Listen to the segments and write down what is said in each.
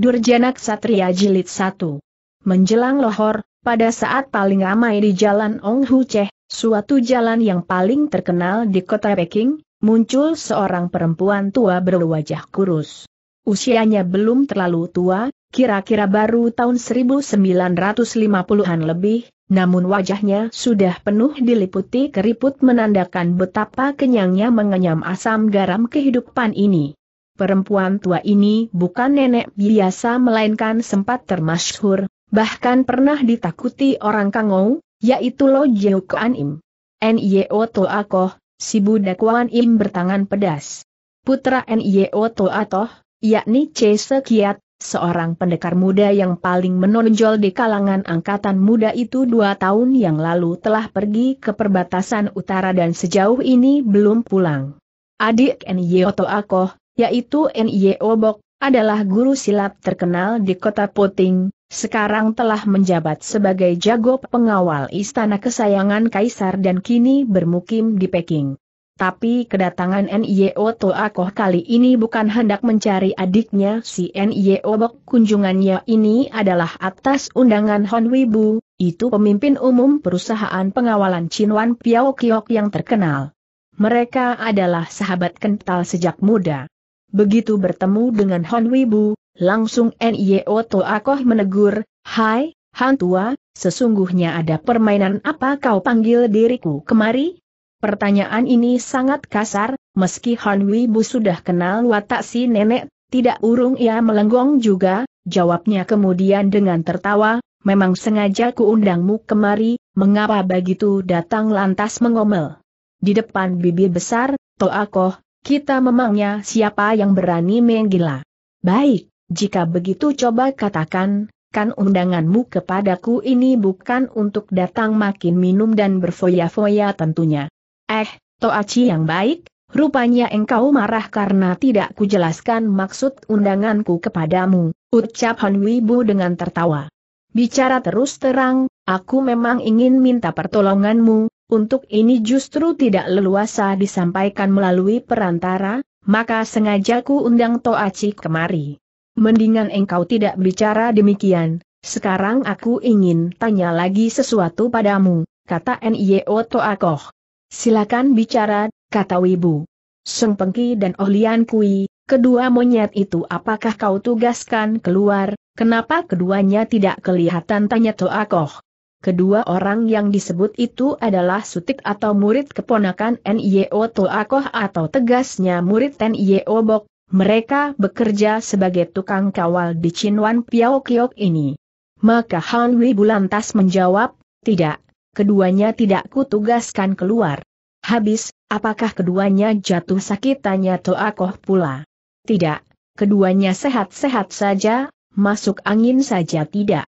Durjana Satria Jilid 1. Menjelang Lohor, pada saat paling ramai di Jalan Ong Hu suatu jalan yang paling terkenal di kota Peking, muncul seorang perempuan tua berwajah kurus. Usianya belum terlalu tua, kira-kira baru tahun 1950-an lebih, namun wajahnya sudah penuh diliputi keriput menandakan betapa kenyangnya mengenyam asam garam kehidupan ini perempuan tua ini bukan nenek biasa melainkan sempat termasyhur, bahkan pernah ditakuti orang Kangou, yaitu Lo Jiu Kuan Im. N.I.O. Toa Koh, si budak Kuan Im bertangan pedas. Putra N.I.O. Toa Toh, yakni Che Sekiat, seorang pendekar muda yang paling menonjol di kalangan angkatan muda itu dua tahun yang lalu telah pergi ke perbatasan utara dan sejauh ini belum pulang. Adik Enyoto Akoh, yaitu NIE Obok, adalah guru silat terkenal di kota Puting, sekarang telah menjabat sebagai jago pengawal istana kesayangan Kaisar dan kini bermukim di Peking. Tapi kedatangan Oto Toakoh kali ini bukan hendak mencari adiknya si N.Y.O. Bok. Kunjungannya ini adalah atas undangan Hon Wibu, itu pemimpin umum perusahaan pengawalan Chinwan Piao Kiok yang terkenal. Mereka adalah sahabat kental sejak muda. Begitu bertemu dengan Han Wibu, langsung Nio Toakoh menegur, Hai, Han Tua, sesungguhnya ada permainan apa kau panggil diriku kemari? Pertanyaan ini sangat kasar, meski Han Wibu sudah kenal watak si nenek, tidak urung ia melenggong juga, jawabnya kemudian dengan tertawa, memang sengaja kuundangmu kemari, mengapa begitu datang lantas mengomel. Di depan bibir besar, Toakoh, kita memangnya siapa yang berani menggila? Baik, jika begitu coba katakan, kan undanganmu kepadaku ini bukan untuk datang makin minum dan berfoya-foya tentunya. Eh, Toachi yang baik, rupanya engkau marah karena tidak kujelaskan maksud undanganku kepadamu, ucap Han Wibu dengan tertawa. Bicara terus terang, aku memang ingin minta pertolonganmu, untuk ini justru tidak leluasa disampaikan melalui perantara, maka sengaja ku undang Toaci kemari. Mendingan engkau tidak bicara demikian, sekarang aku ingin tanya lagi sesuatu padamu, kata N.I.O. Toakoh. Silakan bicara, kata Wibu. Seng Pengki dan Ohlian Kui, kedua monyet itu apakah kau tugaskan keluar, kenapa keduanya tidak kelihatan tanya Toakoh. Kedua orang yang disebut itu adalah Sutik atau murid keponakan N.I.O. Toakoh atau tegasnya murid N.I.O. Bok. Mereka bekerja sebagai tukang kawal di Chinwan Piao Kiok ini. Maka Han Wibu lantas menjawab, tidak, keduanya tidak kutugaskan keluar. Habis, apakah keduanya jatuh sakit tanya Toakoh pula. Tidak, keduanya sehat-sehat saja, masuk angin saja tidak.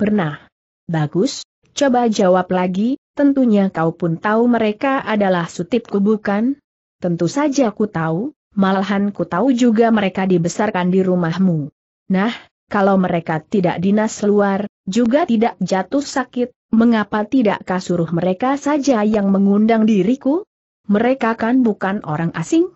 Pernah. Bagus, Coba jawab lagi, tentunya kau pun tahu mereka adalah sutipku bukan? Tentu saja ku tahu, malahan ku tahu juga mereka dibesarkan di rumahmu. Nah, kalau mereka tidak dinas luar, juga tidak jatuh sakit, mengapa tidak kasuruh mereka saja yang mengundang diriku? Mereka kan bukan orang asing?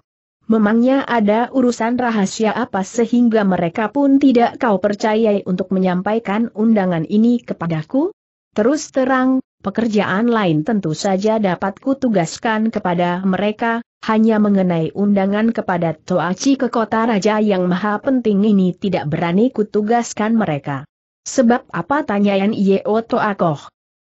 Memangnya ada urusan rahasia apa sehingga mereka pun tidak kau percayai untuk menyampaikan undangan ini kepadaku? Terus terang, pekerjaan lain tentu saja dapat kutugaskan kepada mereka, hanya mengenai undangan kepada Toachi ke kota raja yang maha penting ini tidak berani kutugaskan mereka. Sebab apa tanyaan Yeo Toakoh?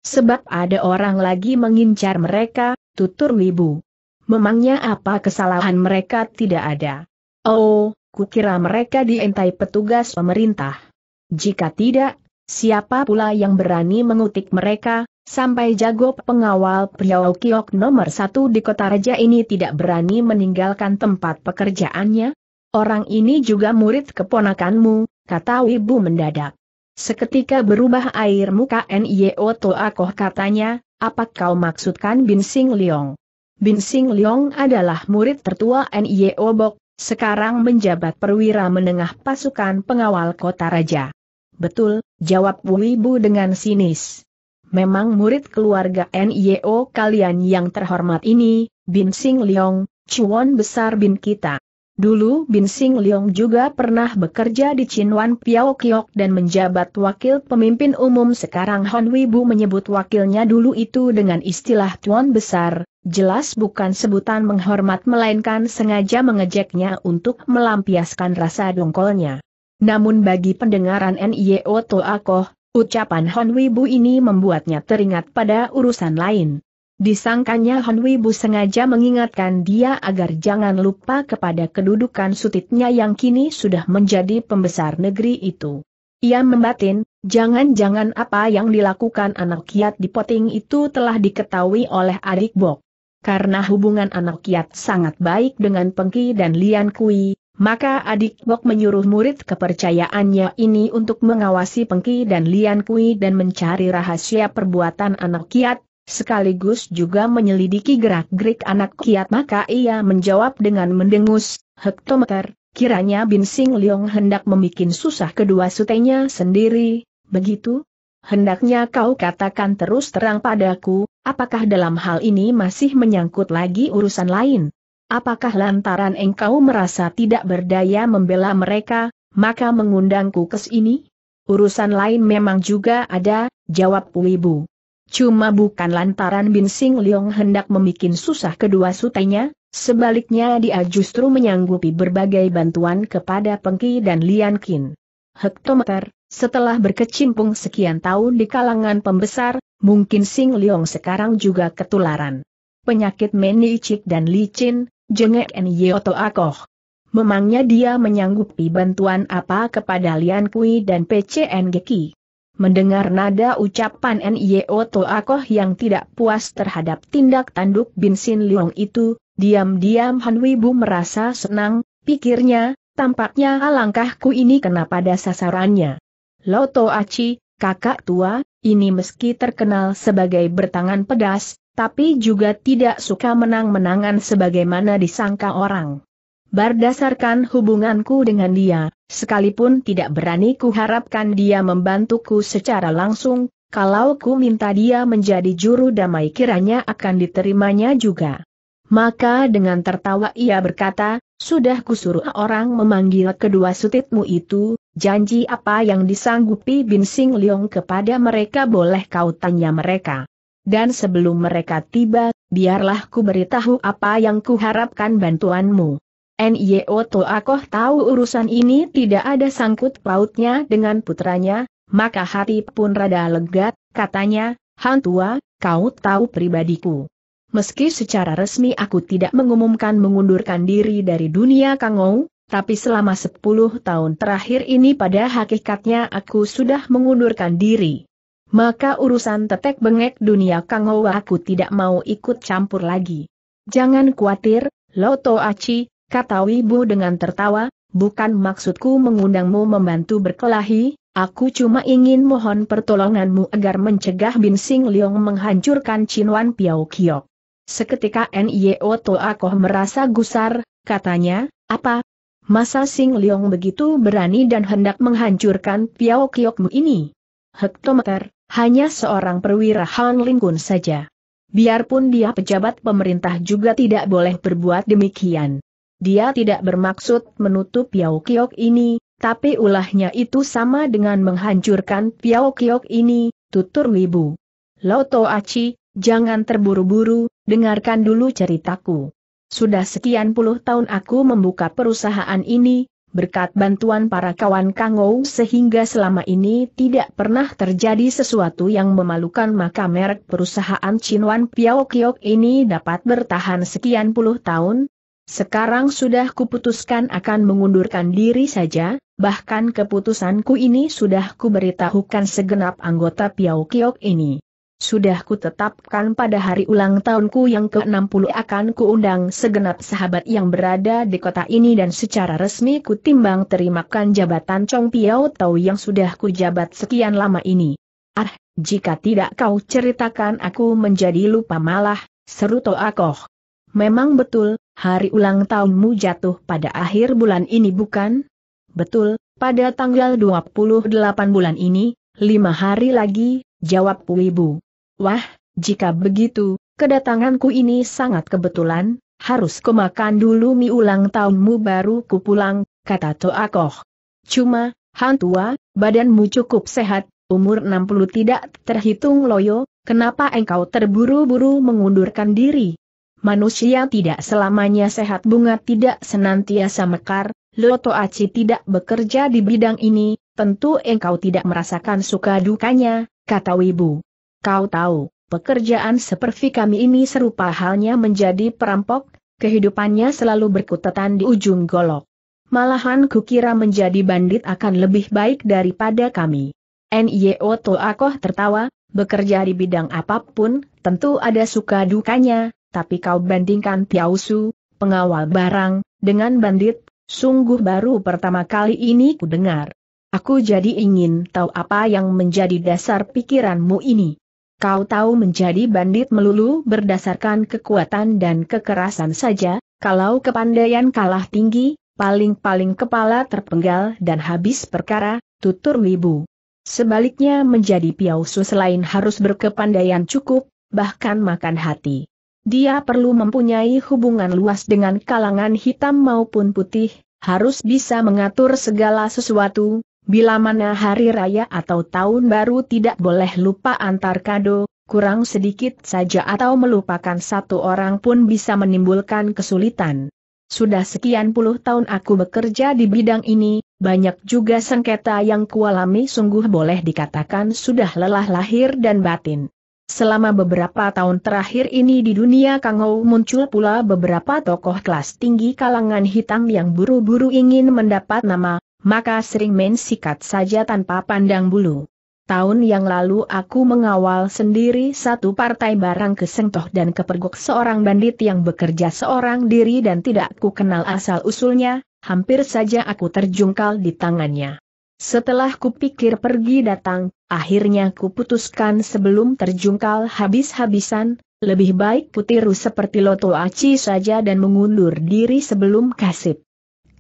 Sebab ada orang lagi mengincar mereka, tutur Wibu. Memangnya apa kesalahan mereka tidak ada? Oh, kukira mereka diintai petugas pemerintah. Jika tidak, Siapa pula yang berani mengutik mereka, sampai jago pengawal Priau Kiok nomor satu di kota raja ini tidak berani meninggalkan tempat pekerjaannya? Orang ini juga murid keponakanmu, kata Wibu mendadak. Seketika berubah air muka N.I.O. Toakoh katanya, apa kau maksudkan Bin Sing Leong? Bin Sing Leong adalah murid tertua N.Y.O. Bok, sekarang menjabat perwira menengah pasukan pengawal kota raja. Betul, jawab Wibu dengan sinis. Memang murid keluarga NIO kalian yang terhormat ini, Bin Sing Leong, cuan besar bin kita. Dulu Bin Sing Leong juga pernah bekerja di Chinwan Piao Kiok dan menjabat wakil pemimpin umum sekarang Hon Wibu menyebut wakilnya dulu itu dengan istilah tuan besar, jelas bukan sebutan menghormat melainkan sengaja mengejeknya untuk melampiaskan rasa dongkolnya. Namun bagi pendengaran NIO Toakoh, ucapan Hon Wibu ini membuatnya teringat pada urusan lain. Disangkanya Hon Wibu sengaja mengingatkan dia agar jangan lupa kepada kedudukan sutitnya yang kini sudah menjadi pembesar negeri itu. Ia membatin, jangan-jangan apa yang dilakukan anak kiat di poting itu telah diketahui oleh adik Bok. Karena hubungan anak kiat sangat baik dengan Pengki dan Lian Kui, maka adik Bok menyuruh murid kepercayaannya ini untuk mengawasi Pengki dan Lian Kui dan mencari rahasia perbuatan anak kiat, sekaligus juga menyelidiki gerak-gerik anak kiat. Maka ia menjawab dengan mendengus, hektometer, kiranya Bin Sing Leong hendak memikin susah kedua sutenya sendiri, begitu? Hendaknya kau katakan terus terang padaku, apakah dalam hal ini masih menyangkut lagi urusan lain? Apakah lantaran engkau merasa tidak berdaya membela mereka, maka mengundangku ke sini? Urusan lain memang juga ada, jawab Wibu. Cuma bukan lantaran Bin Sing Leong hendak memikin susah kedua sutenya, sebaliknya dia justru menyanggupi berbagai bantuan kepada Pengki dan Lian Kin. Hektometer, setelah berkecimpung sekian tahun di kalangan pembesar, mungkin Sing Leong sekarang juga ketularan penyakit Icik dan licin, Jengek Nyoto Akoh. Memangnya dia menyanggupi bantuan apa kepada Lian Kui dan PCN Geki. Mendengar nada ucapan Nyo Akoh yang tidak puas terhadap tindak tanduk Binsin Leong itu, diam-diam Han Wibu merasa senang, pikirnya, tampaknya alangkahku ini kena pada sasarannya. Loto Aci, kakak tua, ini meski terkenal sebagai bertangan pedas, tapi juga tidak suka menang-menangan sebagaimana disangka orang. Berdasarkan hubunganku dengan dia, sekalipun tidak berani kuharapkan dia membantuku secara langsung, kalau ku minta dia menjadi juru damai kiranya akan diterimanya juga. Maka dengan tertawa ia berkata, sudah kusuruh orang memanggil kedua sutitmu itu, janji apa yang disanggupi Bin Sing Leong kepada mereka boleh kau tanya mereka dan sebelum mereka tiba, biarlah ku beritahu apa yang kuharapkan bantuanmu. N.I.O. Toakoh tahu urusan ini tidak ada sangkut pautnya dengan putranya, maka hati pun rada legat, katanya, Hang Tua, kau tahu pribadiku. Meski secara resmi aku tidak mengumumkan mengundurkan diri dari dunia Kangou, tapi selama 10 tahun terakhir ini pada hakikatnya aku sudah mengundurkan diri maka urusan tetek bengek dunia Kang aku tidak mau ikut campur lagi. Jangan khawatir, Loto Aci, kata Wibu dengan tertawa, bukan maksudku mengundangmu membantu berkelahi, aku cuma ingin mohon pertolonganmu agar mencegah Bin Sing Leong menghancurkan Wan Piao Kio. Seketika N.I.O. Toakoh merasa gusar, katanya, apa? Masa Sing Leong begitu berani dan hendak menghancurkan Piao Kiokmu ini? Hektometer, hanya seorang perwira Han Lingkun saja. Biarpun dia pejabat pemerintah juga tidak boleh berbuat demikian. Dia tidak bermaksud menutup Piao Kiok ini, tapi ulahnya itu sama dengan menghancurkan Piao Kiok ini, tutur Wibu. Loto Aci, jangan terburu-buru, dengarkan dulu ceritaku. Sudah sekian puluh tahun aku membuka perusahaan ini, berkat bantuan para kawan Kangou sehingga selama ini tidak pernah terjadi sesuatu yang memalukan maka merek perusahaan Chinwan Piao Kiok ini dapat bertahan sekian puluh tahun. Sekarang sudah kuputuskan akan mengundurkan diri saja, bahkan keputusanku ini sudah kuberitahukan segenap anggota Piao Kiok ini. Sudah kutetapkan pada hari ulang tahunku yang ke-60 akan kuundang segenap sahabat yang berada di kota ini dan secara resmi kutimbang terimakan jabatan Chong Piao Tau yang sudah kujabat sekian lama ini. Ah, jika tidak kau ceritakan aku menjadi lupa malah, seru To Akoh. Memang betul, hari ulang tahunmu jatuh pada akhir bulan ini bukan? Betul, pada tanggal 28 bulan ini, lima hari lagi, jawab Wibu. Wah, jika begitu, kedatanganku ini sangat kebetulan, harus kemakan dulu mie ulang tahunmu baru ku pulang, kata Toakoh. Cuma, Han badanmu cukup sehat, umur 60 tidak terhitung loyo, kenapa engkau terburu-buru mengundurkan diri? Manusia tidak selamanya sehat bunga tidak senantiasa mekar, Loto Aci tidak bekerja di bidang ini, tentu engkau tidak merasakan suka dukanya, kata Wibu. Kau tahu, pekerjaan seperti kami ini serupa halnya menjadi perampok, kehidupannya selalu berkutatan di ujung golok. Malahan kukira menjadi bandit akan lebih baik daripada kami. N.Y.O. Toakoh tertawa, bekerja di bidang apapun, tentu ada suka dukanya, tapi kau bandingkan Piausu, pengawal barang, dengan bandit, sungguh baru pertama kali ini ku dengar. Aku jadi ingin tahu apa yang menjadi dasar pikiranmu ini. Kau tahu menjadi bandit melulu berdasarkan kekuatan dan kekerasan saja, kalau kepandaian kalah tinggi, paling-paling kepala terpenggal dan habis perkara, tutur Wibu. Sebaliknya menjadi piausu selain harus berkepandaian cukup, bahkan makan hati. Dia perlu mempunyai hubungan luas dengan kalangan hitam maupun putih, harus bisa mengatur segala sesuatu, Bila mana hari raya atau tahun baru tidak boleh lupa antar kado, kurang sedikit saja atau melupakan satu orang pun bisa menimbulkan kesulitan. Sudah sekian puluh tahun aku bekerja di bidang ini, banyak juga sengketa yang kualami sungguh boleh dikatakan sudah lelah lahir dan batin. Selama beberapa tahun terakhir ini di dunia Kangou muncul pula beberapa tokoh kelas tinggi kalangan hitam yang buru-buru ingin mendapat nama, maka sering main sikat saja tanpa pandang bulu. Tahun yang lalu aku mengawal sendiri satu partai barang kesengtoh dan kepergok seorang bandit yang bekerja seorang diri dan tidak ku kenal asal-usulnya, hampir saja aku terjungkal di tangannya. Setelah kupikir pergi datang, akhirnya kuputuskan sebelum terjungkal habis-habisan, lebih baik ku tiru seperti Loto Aci saja dan mengundur diri sebelum kasip.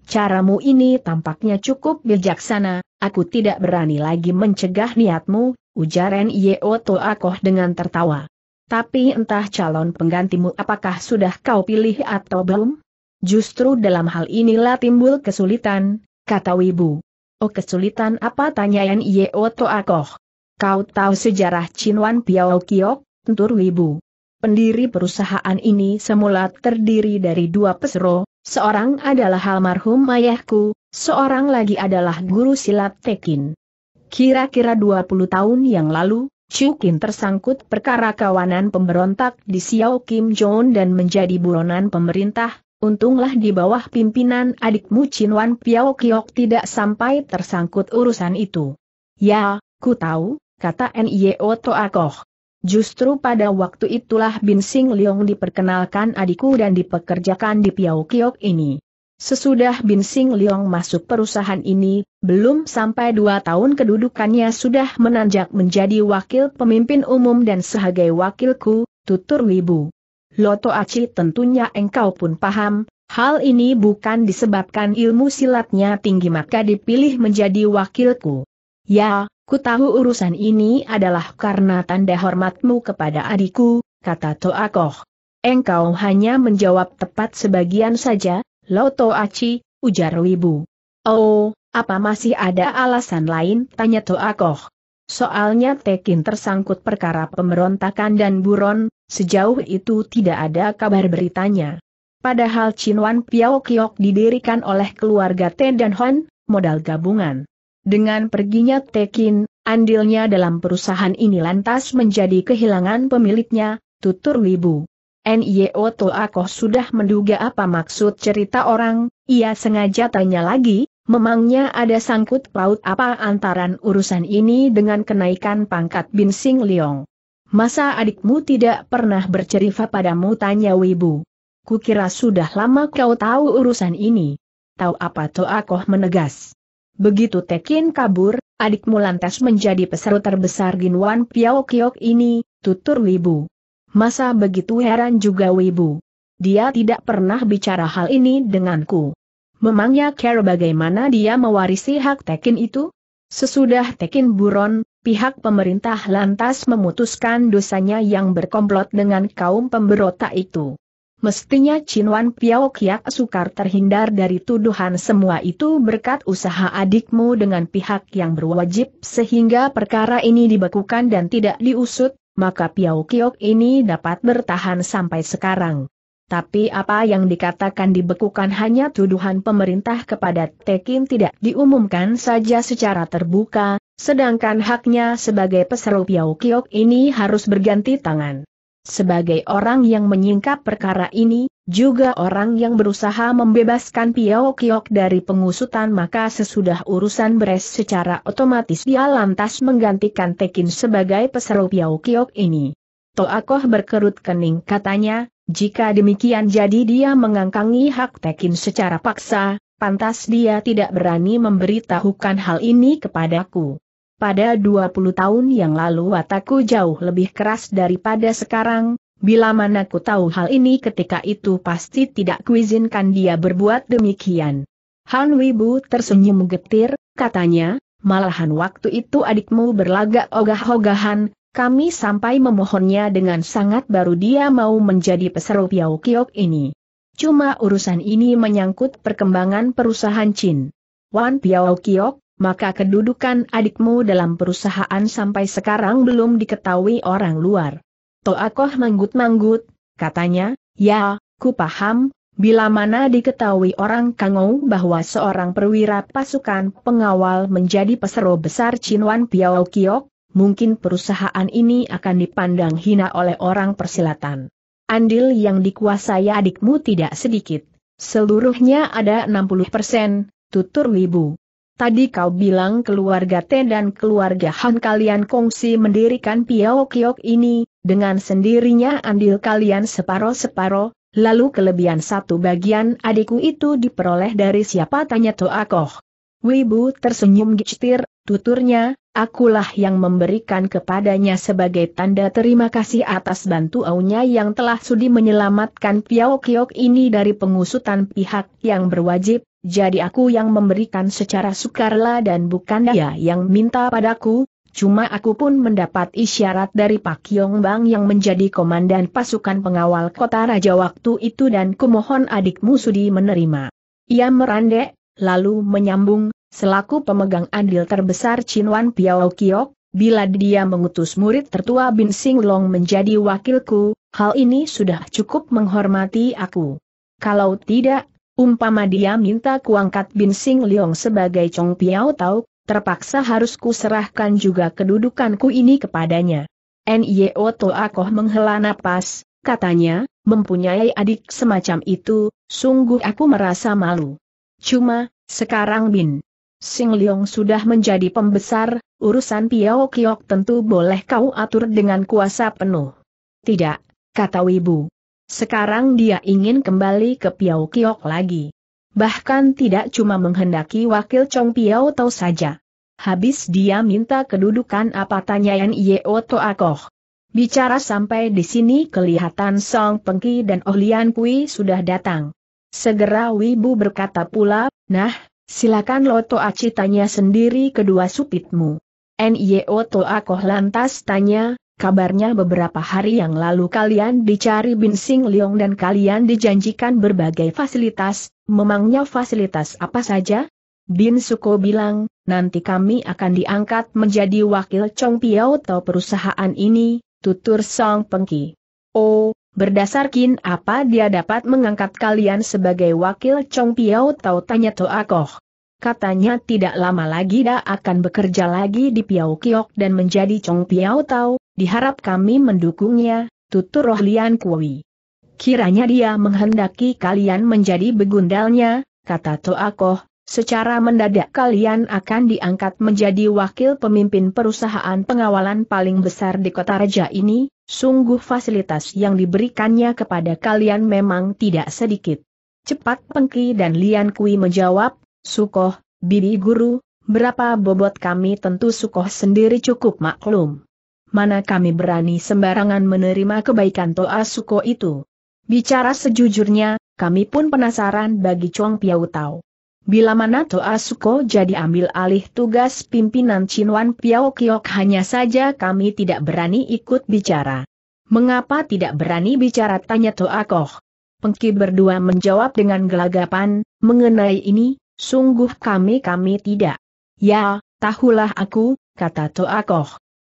Caramu ini tampaknya cukup bijaksana, aku tidak berani lagi mencegah niatmu, ujar N.Y.O. Toakoh dengan tertawa. Tapi entah calon penggantimu apakah sudah kau pilih atau belum? Justru dalam hal inilah timbul kesulitan, kata Wibu. Oh kesulitan apa tanya N.Y.O. Toakoh. Kau tahu sejarah Chinwan Piao Kiok, tentur Wibu. Pendiri perusahaan ini semula terdiri dari dua pesero, Seorang adalah almarhum ayahku, seorang lagi adalah guru silat Tekin. Kira-kira 20 tahun yang lalu, Kin tersangkut perkara kawanan pemberontak di Xiao Kim Jong dan menjadi buronan pemerintah, untunglah di bawah pimpinan adikmu Chin Wan Piao Kiok tidak sampai tersangkut urusan itu. Ya, ku tahu, kata Nio e Toakoh. Justru pada waktu itulah Bin Sing Leong diperkenalkan adikku dan dipekerjakan di Piau Kiok ini. Sesudah Bin Sing Leong masuk perusahaan ini, belum sampai dua tahun kedudukannya sudah menanjak menjadi wakil pemimpin umum dan sebagai wakilku, tutur Wibu. Loto Aci tentunya engkau pun paham, hal ini bukan disebabkan ilmu silatnya tinggi maka dipilih menjadi wakilku. Ya, Ku tahu urusan ini adalah karena tanda hormatmu kepada adikku, kata Koh. Engkau hanya menjawab tepat sebagian saja, Loto Aci, ujar Wibu. Oh, apa masih ada alasan lain? tanya Koh. Soalnya Tekin tersangkut perkara pemberontakan dan buron, sejauh itu tidak ada kabar beritanya. Padahal Chinwan Piao Kiok didirikan oleh keluarga Ten dan Hon, modal gabungan. Dengan perginya Tekin, andilnya dalam perusahaan ini lantas menjadi kehilangan pemiliknya, tutur Wibu. Nio Toakoh sudah menduga apa maksud cerita orang, ia sengaja tanya lagi, memangnya ada sangkut paut apa antaran urusan ini dengan kenaikan pangkat Bin Sing Leong. Masa adikmu tidak pernah bercerita padamu tanya Wibu. Kukira sudah lama kau tahu urusan ini. Tahu apa Toakoh menegas. Begitu Tekin kabur, adikmu lantas menjadi peseru terbesar Ginwan Piao Kiok ini, tutur Wibu. Masa begitu heran juga Wibu. Dia tidak pernah bicara hal ini denganku. Memangnya care bagaimana dia mewarisi hak Tekin itu? Sesudah Tekin buron, pihak pemerintah lantas memutuskan dosanya yang berkomplot dengan kaum pemberontak itu. Mestinya Chin Wan Piao Kiak sukar terhindar dari tuduhan semua itu berkat usaha adikmu dengan pihak yang berwajib sehingga perkara ini dibekukan dan tidak diusut, maka Piao Kiok ini dapat bertahan sampai sekarang. Tapi apa yang dikatakan dibekukan hanya tuduhan pemerintah kepada Tekin tidak diumumkan saja secara terbuka, sedangkan haknya sebagai peseru Piao Kiok ini harus berganti tangan sebagai orang yang menyingkap perkara ini, juga orang yang berusaha membebaskan Piao Kiok dari pengusutan maka sesudah urusan beres secara otomatis dia lantas menggantikan Tekin sebagai peseru Piao Kiok ini. Toakoh berkerut kening katanya, jika demikian jadi dia mengangkangi hak Tekin secara paksa, pantas dia tidak berani memberitahukan hal ini kepadaku. Pada 20 tahun yang lalu watakku jauh lebih keras daripada sekarang, bila mana ku tahu hal ini ketika itu pasti tidak kuizinkan dia berbuat demikian. Han Wibu tersenyum getir, katanya, malahan waktu itu adikmu berlagak ogah-ogahan, kami sampai memohonnya dengan sangat baru dia mau menjadi peseru Piau Kiok ini. Cuma urusan ini menyangkut perkembangan perusahaan Chin. Wan Piau Kiok, maka kedudukan adikmu dalam perusahaan sampai sekarang belum diketahui orang luar. Toakoh manggut-manggut, katanya, ya, ku paham, bila mana diketahui orang Kangou bahwa seorang perwira pasukan pengawal menjadi pesero besar Chinwan Piao Kiok, mungkin perusahaan ini akan dipandang hina oleh orang persilatan. Andil yang dikuasai adikmu tidak sedikit, seluruhnya ada 60 persen, tutur Wibu. Tadi kau bilang keluarga Ten dan keluarga Han kalian kongsi mendirikan Piao Kiok ini, dengan sendirinya andil kalian separo-separo, lalu kelebihan satu bagian adikku itu diperoleh dari siapa tanya Koh. Wibu tersenyum gictir, tuturnya, akulah yang memberikan kepadanya sebagai tanda terima kasih atas bantu aunya yang telah sudi menyelamatkan Piao Kiok ini dari pengusutan pihak yang berwajib, jadi aku yang memberikan secara sukarela dan bukan dia yang minta padaku, cuma aku pun mendapat isyarat dari Pak Yongbang yang menjadi komandan pasukan pengawal kota raja waktu itu dan kumohon adikmu sudi menerima. Ia merandek, lalu menyambung, selaku pemegang andil terbesar Chinwan Piao Kiok, bila dia mengutus murid tertua Bin Sing Long menjadi wakilku, hal ini sudah cukup menghormati aku. Kalau tidak, Umpama dia minta kuangkat Bin Sing Leong sebagai Chong Piao Tau, terpaksa harus kuserahkan juga kedudukanku ini kepadanya. N.Y.O. Toakoh menghela napas, katanya, mempunyai adik semacam itu, sungguh aku merasa malu. Cuma, sekarang Bin Sing Leong sudah menjadi pembesar, urusan Piao Kiok tentu boleh kau atur dengan kuasa penuh. Tidak, kata Wibu. Sekarang dia ingin kembali ke Piau Kiok lagi. Bahkan tidak cuma menghendaki wakil Chong Piau Tau saja. Habis dia minta kedudukan apa tanya tanyaan Yeo To Akoh. Bicara sampai di sini kelihatan Song Pengki dan Oh Pui sudah datang. Segera Wibu berkata pula, nah, silakan Loto Aci tanya sendiri kedua supitmu. Nio To Akoh lantas tanya, Kabarnya beberapa hari yang lalu kalian dicari Bin Sing Leong dan kalian dijanjikan berbagai fasilitas, memangnya fasilitas apa saja? Bin Suko bilang, nanti kami akan diangkat menjadi wakil Chong Piao atau perusahaan ini, tutur Song Pengki. Oh, berdasarkan apa dia dapat mengangkat kalian sebagai wakil Chong Piao atau tanya Toa Koh. Katanya tidak lama lagi dia akan bekerja lagi di Piao Kiok dan menjadi Chong Piao Tau, Diharap kami mendukungnya, tutur Rohlian Kui. Kiranya dia menghendaki kalian menjadi begundalnya, kata Toakoh, secara mendadak kalian akan diangkat menjadi wakil pemimpin perusahaan pengawalan paling besar di kota raja ini, sungguh fasilitas yang diberikannya kepada kalian memang tidak sedikit. Cepat Pengki dan Lian Kui menjawab, Sukoh, Bibi Guru, berapa bobot kami tentu Sukoh sendiri cukup maklum mana kami berani sembarangan menerima kebaikan Toa Suko itu. Bicara sejujurnya, kami pun penasaran bagi Chuang Piau Tau. Bila mana Toa Suko jadi ambil alih tugas pimpinan Chinwan Piau Kiok hanya saja kami tidak berani ikut bicara. Mengapa tidak berani bicara tanya Toa Koh? Pengki berdua menjawab dengan gelagapan, mengenai ini, sungguh kami-kami tidak. Ya, tahulah aku, kata Toa Koh.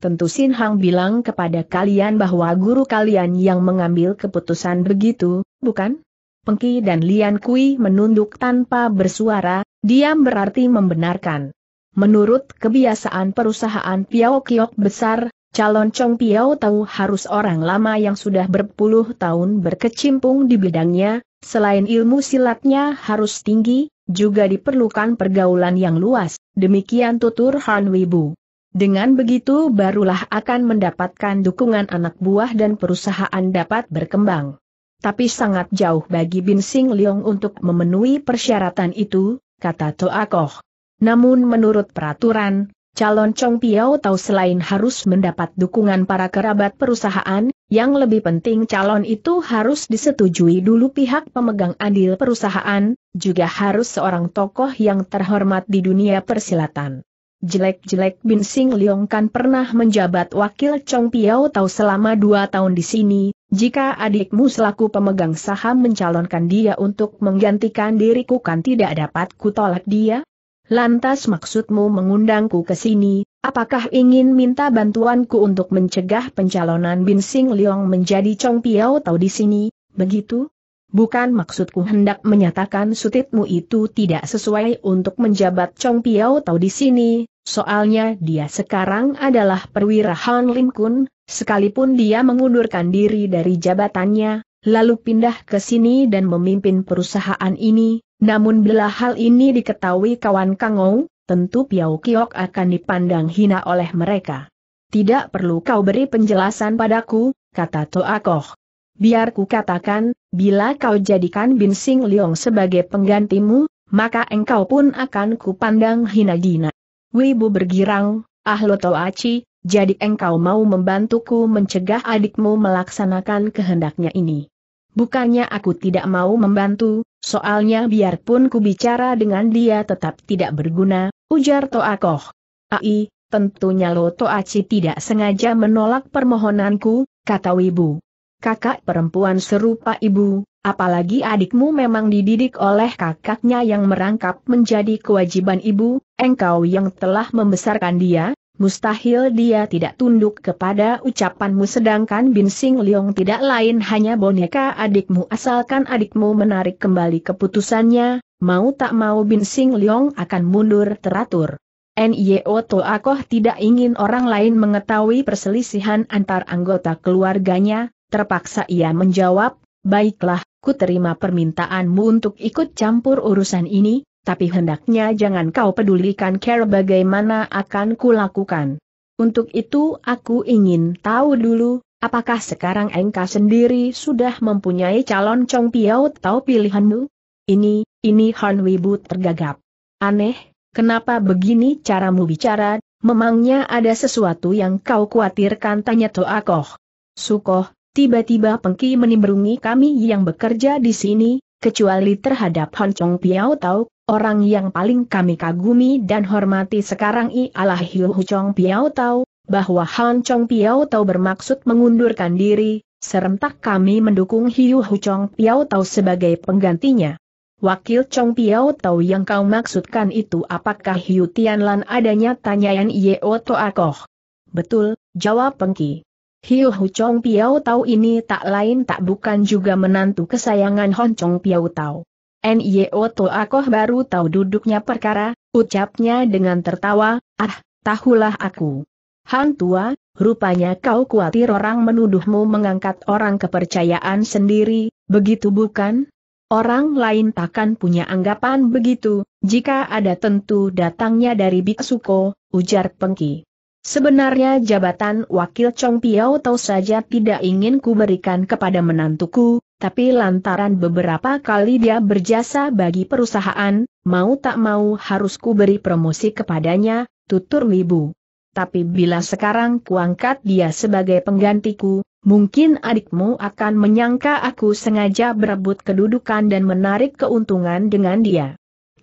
Tentu Sin Hang bilang kepada kalian bahwa guru kalian yang mengambil keputusan begitu, bukan? Pengki dan Lian Kui menunduk tanpa bersuara, diam berarti membenarkan. Menurut kebiasaan perusahaan Piao Kiok besar, calon Chong Piao tahu harus orang lama yang sudah berpuluh tahun berkecimpung di bidangnya, selain ilmu silatnya harus tinggi, juga diperlukan pergaulan yang luas, demikian tutur Han Wibu. Dengan begitu barulah akan mendapatkan dukungan anak buah dan perusahaan dapat berkembang. Tapi sangat jauh bagi Bin Sing Leong untuk memenuhi persyaratan itu, kata Toa Koh. Namun menurut peraturan, calon Chong Piao tahu selain harus mendapat dukungan para kerabat perusahaan, yang lebih penting calon itu harus disetujui dulu pihak pemegang andil perusahaan, juga harus seorang tokoh yang terhormat di dunia persilatan. Jelek-jelek Bin Sing Leong kan pernah menjabat wakil Chong Piao Tau selama dua tahun di sini, jika adikmu selaku pemegang saham mencalonkan dia untuk menggantikan diriku kan tidak dapat kutolak dia? Lantas maksudmu mengundangku ke sini, apakah ingin minta bantuanku untuk mencegah pencalonan Bin Sing Leong menjadi Chong Piao Tau di sini, begitu? Bukan maksudku hendak menyatakan sutitmu itu tidak sesuai untuk menjabat Chong Piao Tau di sini, soalnya dia sekarang adalah perwira Han Lim Kun, sekalipun dia mengundurkan diri dari jabatannya, lalu pindah ke sini dan memimpin perusahaan ini, namun bila hal ini diketahui kawan Kangou, tentu Piao Kiok akan dipandang hina oleh mereka. Tidak perlu kau beri penjelasan padaku, kata Toa Koh biar ku katakan, bila kau jadikan Bin Sing Leong sebagai penggantimu, maka engkau pun akan kupandang hina dina. Wibu bergirang, ah tau Aci, jadi engkau mau membantuku mencegah adikmu melaksanakan kehendaknya ini. Bukannya aku tidak mau membantu, soalnya biarpun ku bicara dengan dia tetap tidak berguna, ujar Toakoh. Ai, tentunya Loto Aci tidak sengaja menolak permohonanku, kata Wibu kakak perempuan serupa ibu, apalagi adikmu memang dididik oleh kakaknya yang merangkap menjadi kewajiban ibu, engkau yang telah membesarkan dia, mustahil dia tidak tunduk kepada ucapanmu sedangkan Binsing Liong tidak lain hanya boneka adikmu asalkan adikmu menarik kembali keputusannya, mau tak mau Binsing Liong akan mundur teratur. NIO Toakoh tidak ingin orang lain mengetahui perselisihan antar anggota keluarganya, Terpaksa ia menjawab, baiklah, ku terima permintaanmu untuk ikut campur urusan ini, tapi hendaknya jangan kau pedulikan care bagaimana akan kulakukan. Untuk itu aku ingin tahu dulu, apakah sekarang engkau sendiri sudah mempunyai calon Chong Piao atau pilihanmu? Ini, ini Han Wibu tergagap. Aneh, kenapa begini caramu bicara, memangnya ada sesuatu yang kau khawatirkan tanya Koh. Sukoh, Tiba-tiba Pengki menimbrungi kami yang bekerja di sini, kecuali terhadap Chong Piao Tau, orang yang paling kami kagumi dan hormati sekarang ialah Hiu Chong Piao Tau, bahwa Chong Piao Tau bermaksud mengundurkan diri, serentak kami mendukung Hiu Chong Piao Tau sebagai penggantinya. Wakil Chong Piao Tau yang kau maksudkan itu apakah Hiu Tianlan adanya tanyaan Yeo Toakoh? Betul, jawab Pengki. Hiu Hu Chong Piao Tau ini tak lain tak bukan juga menantu kesayangan Hon Chong Piao Tau. Nyo To Akoh baru tahu duduknya perkara, ucapnya dengan tertawa, ah, tahulah aku. Han tua, rupanya kau khawatir orang menuduhmu mengangkat orang kepercayaan sendiri, begitu bukan? Orang lain takkan punya anggapan begitu, jika ada tentu datangnya dari Biksuko, ujar Pengki. Sebenarnya jabatan wakil Chong Piao tahu saja tidak ingin kuberikan kepada menantuku, tapi lantaran beberapa kali dia berjasa bagi perusahaan, mau tak mau harus kuberi promosi kepadanya, tutur Wibu. Tapi bila sekarang kuangkat dia sebagai penggantiku, mungkin adikmu akan menyangka aku sengaja berebut kedudukan dan menarik keuntungan dengan dia.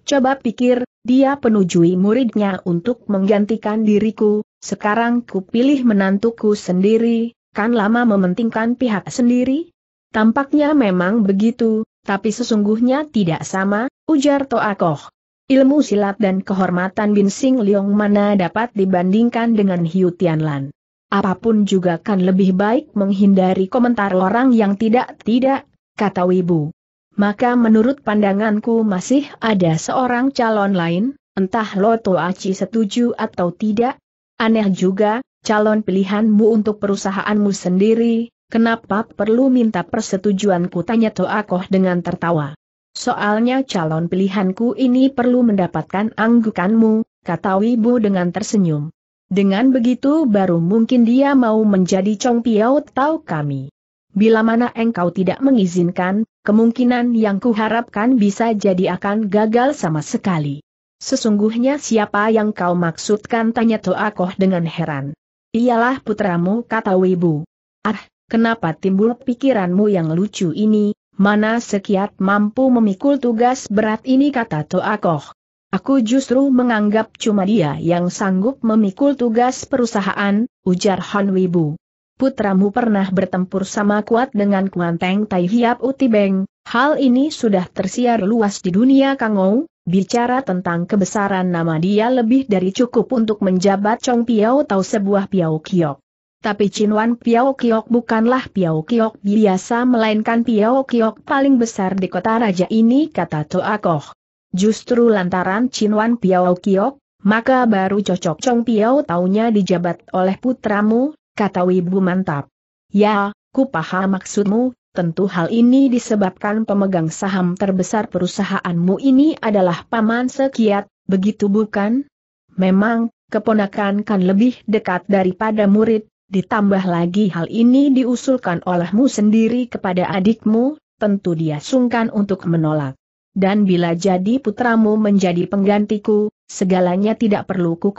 Coba pikir, dia penujui muridnya untuk menggantikan diriku, sekarang ku pilih menantuku sendiri, kan lama mementingkan pihak sendiri? Tampaknya memang begitu, tapi sesungguhnya tidak sama, ujar Toakoh. Ilmu silat dan kehormatan Binsing Liong mana dapat dibandingkan dengan Hiu Tianlan. Apapun juga kan lebih baik menghindari komentar orang yang tidak-tidak, kata Wibu maka menurut pandanganku masih ada seorang calon lain, entah Loto Aci setuju atau tidak. Aneh juga, calon pilihanmu untuk perusahaanmu sendiri, kenapa perlu minta persetujuanku tanya Toakoh dengan tertawa. Soalnya calon pilihanku ini perlu mendapatkan anggukanmu, kata Wibu dengan tersenyum. Dengan begitu baru mungkin dia mau menjadi Chong Piao tahu kami bila mana engkau tidak mengizinkan, kemungkinan yang kuharapkan bisa jadi akan gagal sama sekali. Sesungguhnya siapa yang kau maksudkan tanya Toakoh dengan heran. Ialah putramu kata Wibu. Ah, kenapa timbul pikiranmu yang lucu ini, mana sekiat mampu memikul tugas berat ini kata Toakoh. Aku justru menganggap cuma dia yang sanggup memikul tugas perusahaan, ujar Han Wibu putramu pernah bertempur sama kuat dengan Kuan Teng Tai Hiap Utibeng, hal ini sudah tersiar luas di dunia Kangou, bicara tentang kebesaran nama dia lebih dari cukup untuk menjabat Chong Piao atau sebuah Piao Kiok. Tapi Wan Piao Kiok bukanlah Piao Kiok biasa melainkan Piao Kiok paling besar di kota raja ini kata Toa Koh. Justru lantaran Wan Piao Kiok, maka baru cocok Chong Piao taunya dijabat oleh putramu, kata Wibu mantap. Ya, ku paham maksudmu, tentu hal ini disebabkan pemegang saham terbesar perusahaanmu ini adalah Paman Sekiat, begitu bukan? Memang, keponakan kan lebih dekat daripada murid, ditambah lagi hal ini diusulkan olehmu sendiri kepada adikmu, tentu dia sungkan untuk menolak. Dan bila jadi putramu menjadi penggantiku, segalanya tidak perlu ku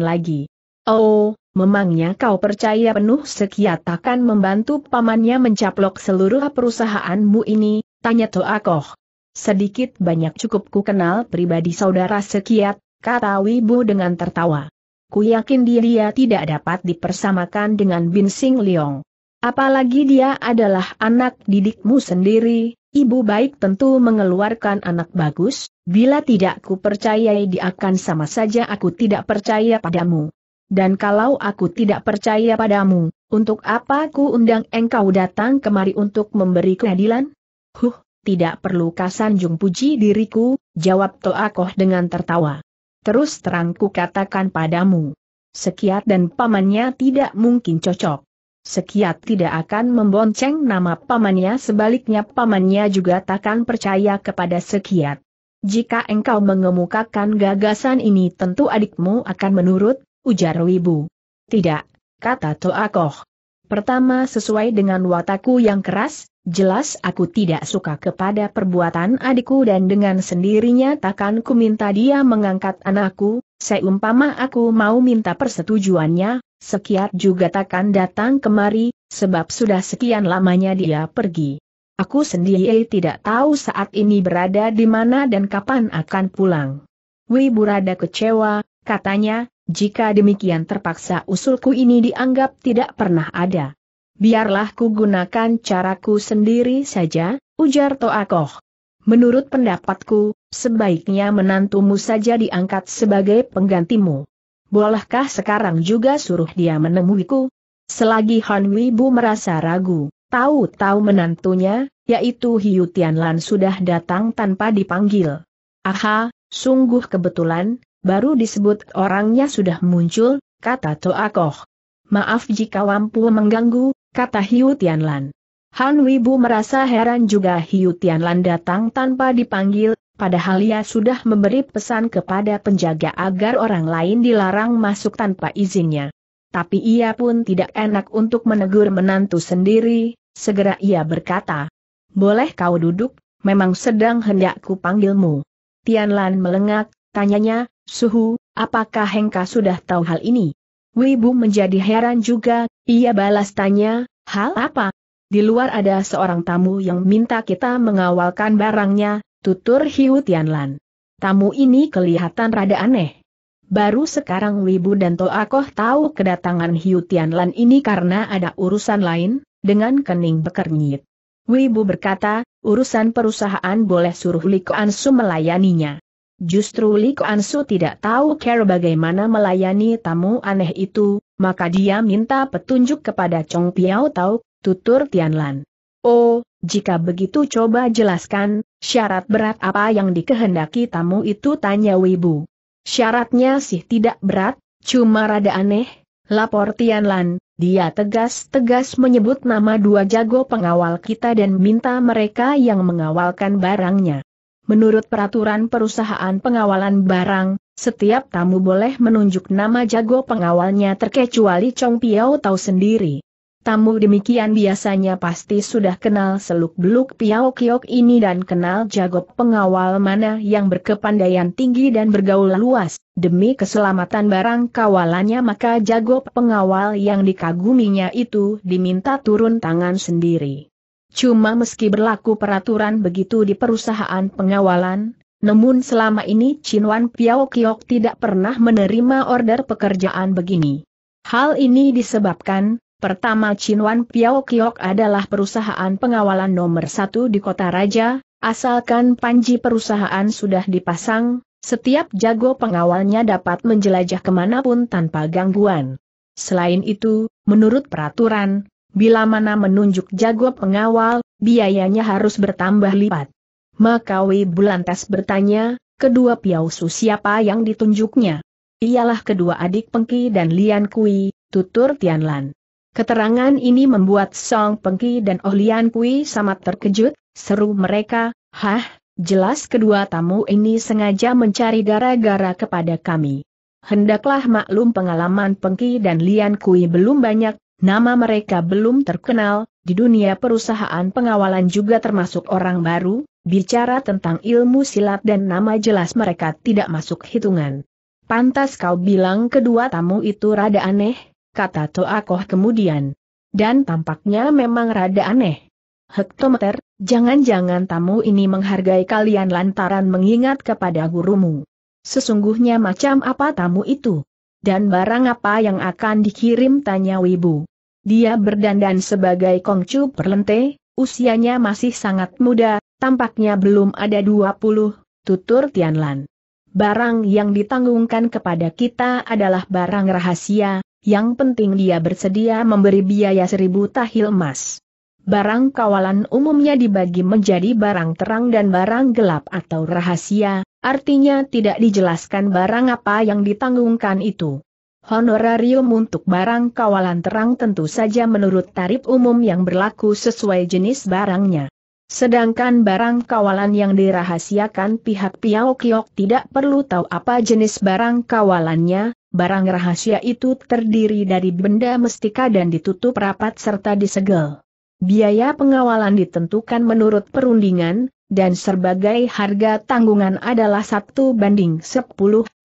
lagi. Oh, Memangnya kau percaya penuh sekiat akan membantu pamannya mencaplok seluruh perusahaanmu ini, tanya Koh. Sedikit banyak cukup ku kenal pribadi saudara sekiat, kata Wibu dengan tertawa. Ku yakin dia tidak dapat dipersamakan dengan Bin Sing Leong. Apalagi dia adalah anak didikmu sendiri, ibu baik tentu mengeluarkan anak bagus, bila tidak ku percayai dia akan sama saja aku tidak percaya padamu dan kalau aku tidak percaya padamu, untuk apa ku undang engkau datang kemari untuk memberi keadilan? Huh, tidak perlu kasanjung puji diriku, jawab Toakoh dengan tertawa. Terus terang ku katakan padamu. Sekiat dan pamannya tidak mungkin cocok. Sekiat tidak akan membonceng nama pamannya sebaliknya pamannya juga takkan percaya kepada Sekiat. Jika engkau mengemukakan gagasan ini tentu adikmu akan menurut, ujar Wibu. Tidak, kata Toakoh. Pertama sesuai dengan wataku yang keras, jelas aku tidak suka kepada perbuatan adikku dan dengan sendirinya takkan ku minta dia mengangkat anakku, seumpama aku mau minta persetujuannya, sekiat juga takkan datang kemari, sebab sudah sekian lamanya dia pergi. Aku sendiri tidak tahu saat ini berada di mana dan kapan akan pulang. Wibu rada kecewa, katanya, jika demikian terpaksa usulku ini dianggap tidak pernah ada. Biarlah ku gunakan caraku sendiri saja, ujar Toakoh. Menurut pendapatku, sebaiknya menantumu saja diangkat sebagai penggantimu. Bolehkah sekarang juga suruh dia menemuiku? Selagi Han Wibu merasa ragu, tahu-tahu menantunya, yaitu Hiu Tianlan sudah datang tanpa dipanggil. Aha, sungguh kebetulan, baru disebut orangnya sudah muncul, kata Koh. Maaf jika lampu mengganggu, kata Hiu Tianlan. Han Wibu merasa heran juga Hiu Tianlan datang tanpa dipanggil, padahal ia sudah memberi pesan kepada penjaga agar orang lain dilarang masuk tanpa izinnya. Tapi ia pun tidak enak untuk menegur menantu sendiri, segera ia berkata, Boleh kau duduk, memang sedang hendakku panggilmu. Tianlan melengak, tanyanya, Suhu, apakah Hengka sudah tahu hal ini? Wibu menjadi heran juga, ia balas tanya, hal apa? Di luar ada seorang tamu yang minta kita mengawalkan barangnya, tutur Hiu Tianlan. Tamu ini kelihatan rada aneh. Baru sekarang Wibu dan Toakoh tahu kedatangan Hiu Tianlan ini karena ada urusan lain, dengan kening bekernyit. Wibu berkata, urusan perusahaan boleh suruh Likuan Su melayaninya. Justru Li Ansu tidak tahu cara bagaimana melayani tamu aneh itu, maka dia minta petunjuk kepada Chong Piao Tau, tutur Tianlan. Oh, jika begitu coba jelaskan, syarat berat apa yang dikehendaki tamu itu tanya Wibu. Syaratnya sih tidak berat, cuma rada aneh, lapor Tianlan, dia tegas-tegas menyebut nama dua jago pengawal kita dan minta mereka yang mengawalkan barangnya. Menurut peraturan perusahaan pengawalan barang, setiap tamu boleh menunjuk nama jago pengawalnya terkecuali Chong Piao tahu sendiri. Tamu demikian biasanya pasti sudah kenal seluk-beluk Piao Kiok ini dan kenal jago pengawal mana yang berkepandaian tinggi dan bergaul luas. Demi keselamatan barang kawalannya maka jago pengawal yang dikaguminya itu diminta turun tangan sendiri. Cuma meski berlaku peraturan begitu di perusahaan pengawalan, namun selama ini Chin Wan Piao Kiok tidak pernah menerima order pekerjaan begini. Hal ini disebabkan, pertama Chin Wan Piao Kiok adalah perusahaan pengawalan nomor satu di kota Raja, asalkan panji perusahaan sudah dipasang, setiap jago pengawalnya dapat menjelajah kemanapun tanpa gangguan. Selain itu, menurut peraturan, Bila mana menunjuk jago pengawal, biayanya harus bertambah lipat. Maka Wei Bulantas bertanya, kedua Piausu siapa yang ditunjuknya? Ialah kedua adik Pengki dan Lian Kui, tutur Tianlan. Keterangan ini membuat Song Pengki dan Oh Lian Kui sangat terkejut, seru mereka, hah, Jelas kedua tamu ini sengaja mencari gara-gara kepada kami. Hendaklah maklum pengalaman Pengki dan Lian Kui belum banyak, Nama mereka belum terkenal, di dunia perusahaan pengawalan juga termasuk orang baru, bicara tentang ilmu silat dan nama jelas mereka tidak masuk hitungan. Pantas kau bilang kedua tamu itu rada aneh, kata Koh kemudian. Dan tampaknya memang rada aneh. Hektometer, jangan-jangan tamu ini menghargai kalian lantaran mengingat kepada gurumu. Sesungguhnya macam apa tamu itu? Dan barang apa yang akan dikirim tanya Wibu. Dia berdandan sebagai Kongcu Perlente, usianya masih sangat muda, tampaknya belum ada 20, tutur Tianlan. Barang yang ditanggungkan kepada kita adalah barang rahasia, yang penting dia bersedia memberi biaya seribu tahil emas. Barang kawalan umumnya dibagi menjadi barang terang dan barang gelap atau rahasia, artinya tidak dijelaskan barang apa yang ditanggungkan itu. Honorarium untuk barang kawalan terang tentu saja menurut tarif umum yang berlaku sesuai jenis barangnya. Sedangkan barang kawalan yang dirahasiakan pihak Piao Kiok tidak perlu tahu apa jenis barang kawalannya, barang rahasia itu terdiri dari benda mestika dan ditutup rapat serta disegel. Biaya pengawalan ditentukan menurut perundingan, dan sebagai harga tanggungan adalah satu banding 10,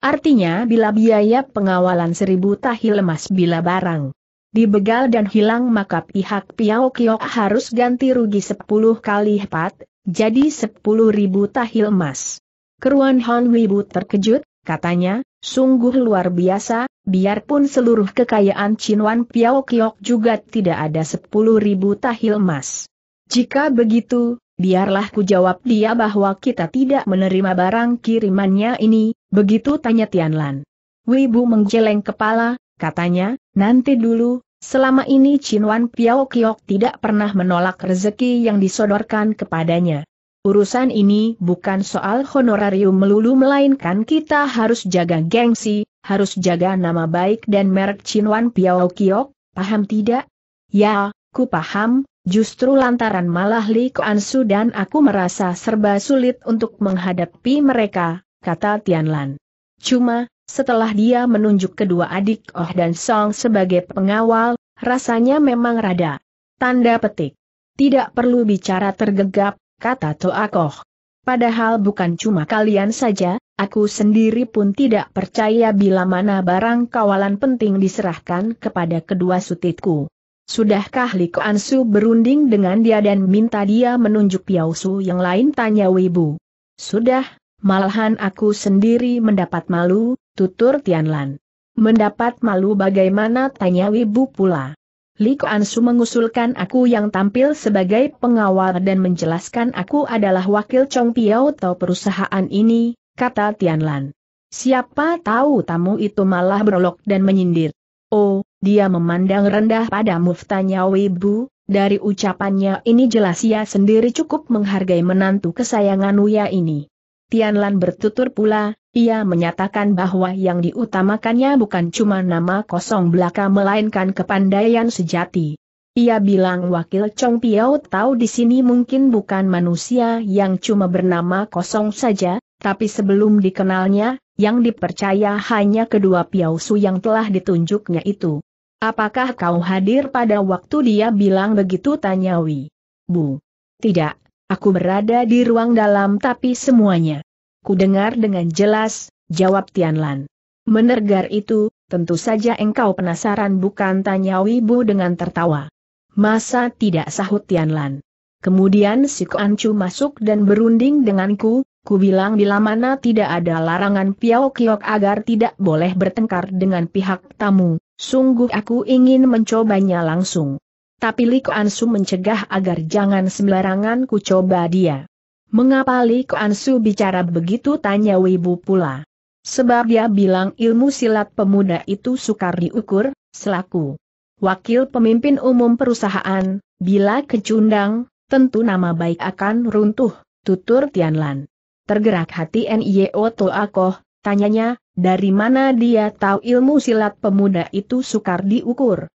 artinya bila biaya pengawalan seribu tahi lemas bila barang dibegal dan hilang maka pihak Piao kio harus ganti rugi 10 kali lipat, jadi 10 ribu tahil emas. Keruan Han Wibu terkejut, Katanya, sungguh luar biasa, biarpun seluruh kekayaan Wan Piao Kiok juga tidak ada sepuluh ribu tahil emas. Jika begitu, biarlah ku jawab dia bahwa kita tidak menerima barang kirimannya ini, begitu tanya Tian Tianlan. Wibu menggeleng kepala, katanya, nanti dulu, selama ini Wan Piao Kiok tidak pernah menolak rezeki yang disodorkan kepadanya. Urusan ini bukan soal honorarium melulu melainkan kita harus jaga gengsi, harus jaga nama baik dan merek Chinwan Piao Kiok, paham tidak? Ya, ku paham, justru lantaran malah Li Ansu dan aku merasa serba sulit untuk menghadapi mereka, kata Tianlan. Cuma, setelah dia menunjuk kedua adik Oh dan Song sebagai pengawal, rasanya memang rada. Tanda petik. Tidak perlu bicara tergegap, kata Koh. Padahal bukan cuma kalian saja, aku sendiri pun tidak percaya bila mana barang kawalan penting diserahkan kepada kedua sutitku. Sudahkah Li Ansu berunding dengan dia dan minta dia menunjuk Piao yang lain tanya Wibu. Sudah, malahan aku sendiri mendapat malu, tutur Tianlan. Mendapat malu bagaimana tanya Wibu pula. Li Ansu mengusulkan aku yang tampil sebagai pengawal dan menjelaskan aku adalah wakil Chong Piao atau perusahaan ini, kata Tianlan. Siapa tahu tamu itu malah berolok dan menyindir. Oh, dia memandang rendah pada muftanya Wibu, dari ucapannya ini jelas ia sendiri cukup menghargai menantu kesayangan Uya ini. Tianlan bertutur pula, ia menyatakan bahwa yang diutamakannya bukan cuma nama kosong belaka melainkan kepandaian sejati. Ia bilang wakil Chong Piao tahu di sini mungkin bukan manusia yang cuma bernama kosong saja, tapi sebelum dikenalnya, yang dipercaya hanya kedua Piao yang telah ditunjuknya itu. Apakah kau hadir pada waktu dia bilang begitu tanyawi, Bu. Tidak, Aku berada di ruang dalam tapi semuanya. Ku dengar dengan jelas, jawab Tianlan. Menergar itu, tentu saja engkau penasaran bukan tanya Wibu dengan tertawa. Masa tidak sahut Tianlan. Kemudian si Kuancu masuk dan berunding denganku, ku bilang bila mana tidak ada larangan Piao Kiok agar tidak boleh bertengkar dengan pihak tamu, sungguh aku ingin mencobanya langsung. Tapi Li Kuan mencegah agar jangan sembarangan ku coba dia. Mengapa Li Kuan bicara begitu tanya Wibu pula. Sebab dia bilang ilmu silat pemuda itu sukar diukur, selaku wakil pemimpin umum perusahaan, bila kecundang, tentu nama baik akan runtuh, tutur Tianlan. Tergerak hati N.I.O. Toakoh, tanyanya, dari mana dia tahu ilmu silat pemuda itu sukar diukur?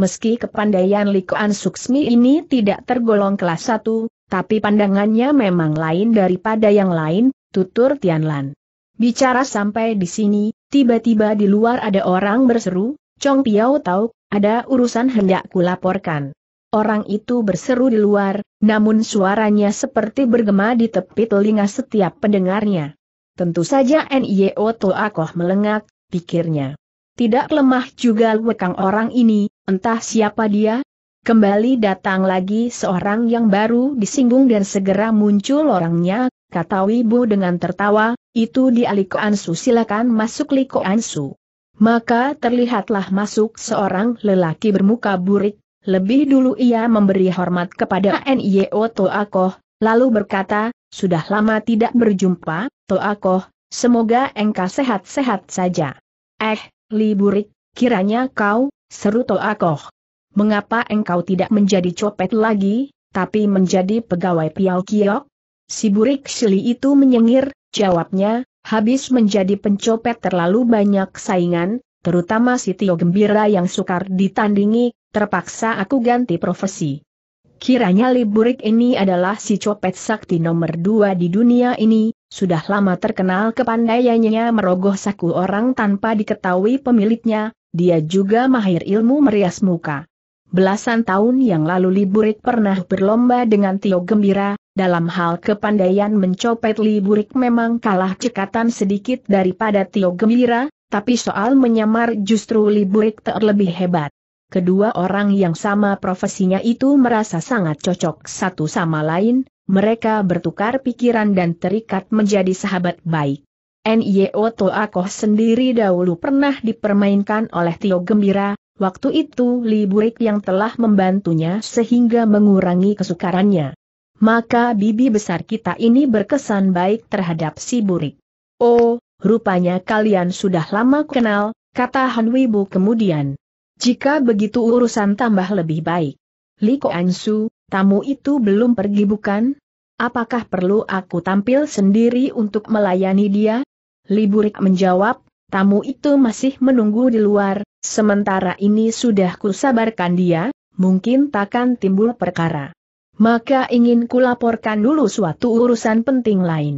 meski kepandaian Likuan Suksmi ini tidak tergolong kelas satu, tapi pandangannya memang lain daripada yang lain, tutur Tianlan. Bicara sampai di sini, tiba-tiba di luar ada orang berseru, Chong Piao tahu, ada urusan hendak kulaporkan. Orang itu berseru di luar, namun suaranya seperti bergema di tepi telinga setiap pendengarnya. Tentu saja NIO Toakoh melengak, pikirnya. Tidak lemah juga lekang orang ini, entah siapa dia. Kembali datang lagi seorang yang baru disinggung dan segera muncul orangnya, kata Wibu dengan tertawa, itu di Aliko Ansu silakan masuk Liko Ansu. Maka terlihatlah masuk seorang lelaki bermuka burik, lebih dulu ia memberi hormat kepada NIO Toakoh, lalu berkata, sudah lama tidak berjumpa, Toakoh, semoga engkau sehat-sehat saja. Eh, Liburik, kiranya kau, seru Toakoh. Mengapa engkau tidak menjadi copet lagi, tapi menjadi pegawai Piao Kiok? Si Burik Shili itu menyengir, jawabnya, habis menjadi pencopet terlalu banyak saingan, terutama si Tio Gembira yang sukar ditandingi, terpaksa aku ganti profesi. Kiranya Liburik ini adalah si copet sakti nomor dua di dunia ini, sudah lama terkenal kepandaiannya merogoh saku orang tanpa diketahui pemiliknya, dia juga mahir ilmu merias muka. Belasan tahun yang lalu Liburik pernah berlomba dengan Tio Gembira, dalam hal kepandaian mencopet Liburik memang kalah cekatan sedikit daripada Tio Gembira, tapi soal menyamar justru Liburik terlebih hebat. Kedua orang yang sama profesinya itu merasa sangat cocok satu sama lain, mereka bertukar pikiran dan terikat menjadi sahabat baik. N.Y.O. Toakoh sendiri dahulu pernah dipermainkan oleh Tio Gembira, waktu itu Li Burik yang telah membantunya sehingga mengurangi kesukarannya. Maka bibi besar kita ini berkesan baik terhadap si Burik. Oh, rupanya kalian sudah lama kenal, kata Han Wibu kemudian. Jika begitu urusan tambah lebih baik. Li Koansu, tamu itu belum pergi bukan? Apakah perlu aku tampil sendiri untuk melayani dia? Liburik menjawab, tamu itu masih menunggu di luar, sementara ini sudah kusabarkan dia, mungkin takkan timbul perkara. Maka ingin kulaporkan dulu suatu urusan penting lain.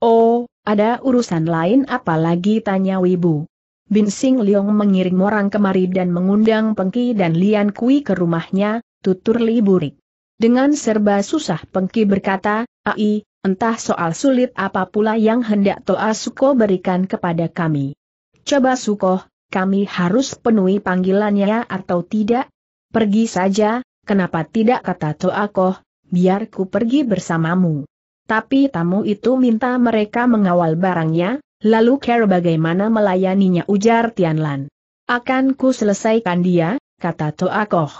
Oh, ada urusan lain apalagi tanya Wibu. Binsing Leong mengirim orang kemari dan mengundang Pengki dan Lian Kui ke rumahnya, tutur Liburik. Dengan serba susah Pengki berkata, Ai, entah soal sulit apa pula yang hendak Toa Suko berikan kepada kami. Coba Suko, kami harus penuhi panggilannya atau tidak? Pergi saja, kenapa tidak kata Toa Koh, biar ku pergi bersamamu. Tapi tamu itu minta mereka mengawal barangnya, lalu care bagaimana melayaninya ujar Tianlan. Akan ku selesaikan dia, kata Toa Koh.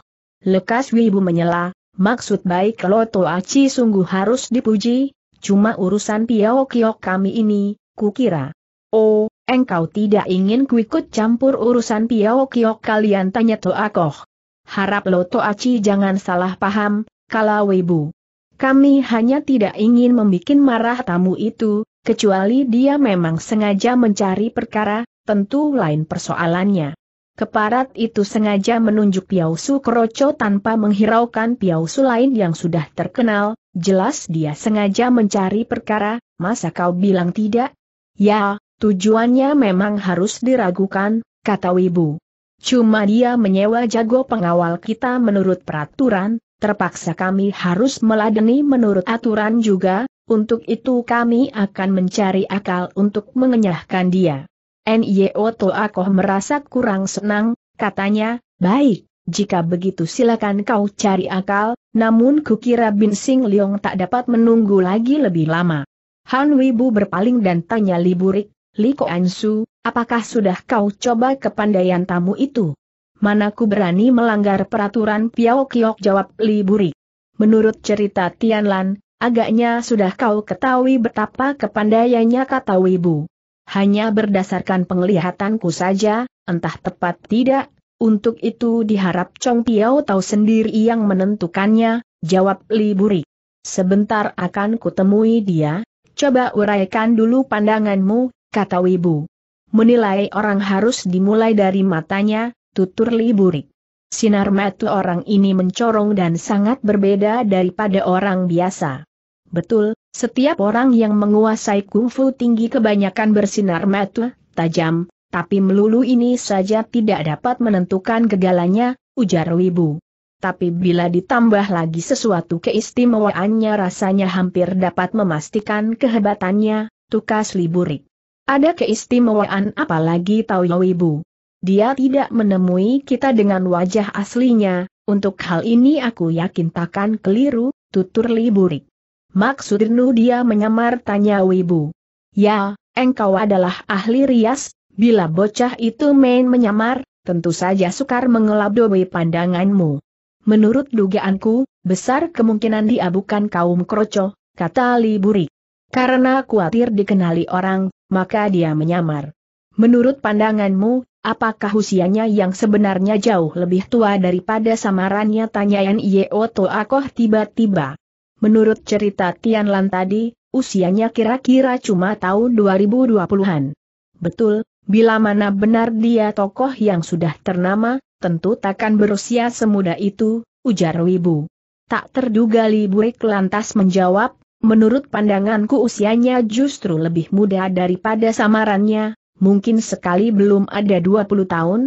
Lekas Wibu menyela, maksud baik Loto Aci sungguh harus dipuji, cuma urusan Piao Kiok kami ini, kukira. Oh, engkau tidak ingin kuikut campur urusan Piao Kiok kalian tanya Toakoh. Harap Loto Aci jangan salah paham, kalau Wibu. Kami hanya tidak ingin membuat marah tamu itu, kecuali dia memang sengaja mencari perkara, tentu lain persoalannya. Keparat itu sengaja menunjuk Piau Su Kroco tanpa menghiraukan Piau lain yang sudah terkenal, jelas dia sengaja mencari perkara, masa kau bilang tidak? Ya, tujuannya memang harus diragukan, kata Wibu. Cuma dia menyewa jago pengawal kita menurut peraturan, terpaksa kami harus meladeni menurut aturan juga, untuk itu kami akan mencari akal untuk mengenyahkan dia. NIO Toakoh merasa kurang senang, katanya, baik, jika begitu silakan kau cari akal, namun kukira Bin Sing Leong tak dapat menunggu lagi lebih lama. Han Wibu berpaling dan tanya Li Burik, Li Ansu, apakah sudah kau coba kepandaian tamu itu? Manaku berani melanggar peraturan Piao Kiok jawab Li Burik. Menurut cerita Tianlan, agaknya sudah kau ketahui betapa kepandaiannya kata Wibu hanya berdasarkan penglihatanku saja, entah tepat tidak, untuk itu diharap Chong Piao tahu sendiri yang menentukannya, jawab Li Buri. Sebentar akan kutemui dia, coba uraikan dulu pandanganmu, kata Wibu. Menilai orang harus dimulai dari matanya, tutur Li Buri. Sinar mata orang ini mencorong dan sangat berbeda daripada orang biasa. Betul, setiap orang yang menguasai kungfu tinggi kebanyakan bersinar mata, tajam, tapi melulu ini saja tidak dapat menentukan gegalanya, ujar Wibu. Tapi bila ditambah lagi sesuatu keistimewaannya rasanya hampir dapat memastikan kehebatannya, tukas liburik. Ada keistimewaan apalagi tahu ya, Wibu. Dia tidak menemui kita dengan wajah aslinya, untuk hal ini aku yakin takkan keliru, tutur liburik. Maksudinu dia menyamar tanya Wibu. Ya, engkau adalah ahli rias, bila bocah itu main menyamar, tentu saja sukar mengelabui pandanganmu. Menurut dugaanku, besar kemungkinan dia bukan kaum kroco, kata Liburi. Karena khawatir dikenali orang, maka dia menyamar. Menurut pandanganmu, apakah usianya yang sebenarnya jauh lebih tua daripada samarannya? Tanya Nio Toakoh tiba-tiba. Menurut cerita Tian Lan tadi, usianya kira-kira cuma tahu 2020-an. Betul, bila mana benar dia tokoh yang sudah ternama, tentu takkan berusia semuda itu, ujar Wibu. Tak terduga Li Burik lantas menjawab, menurut pandanganku usianya justru lebih muda daripada samarannya, mungkin sekali belum ada 20 tahun,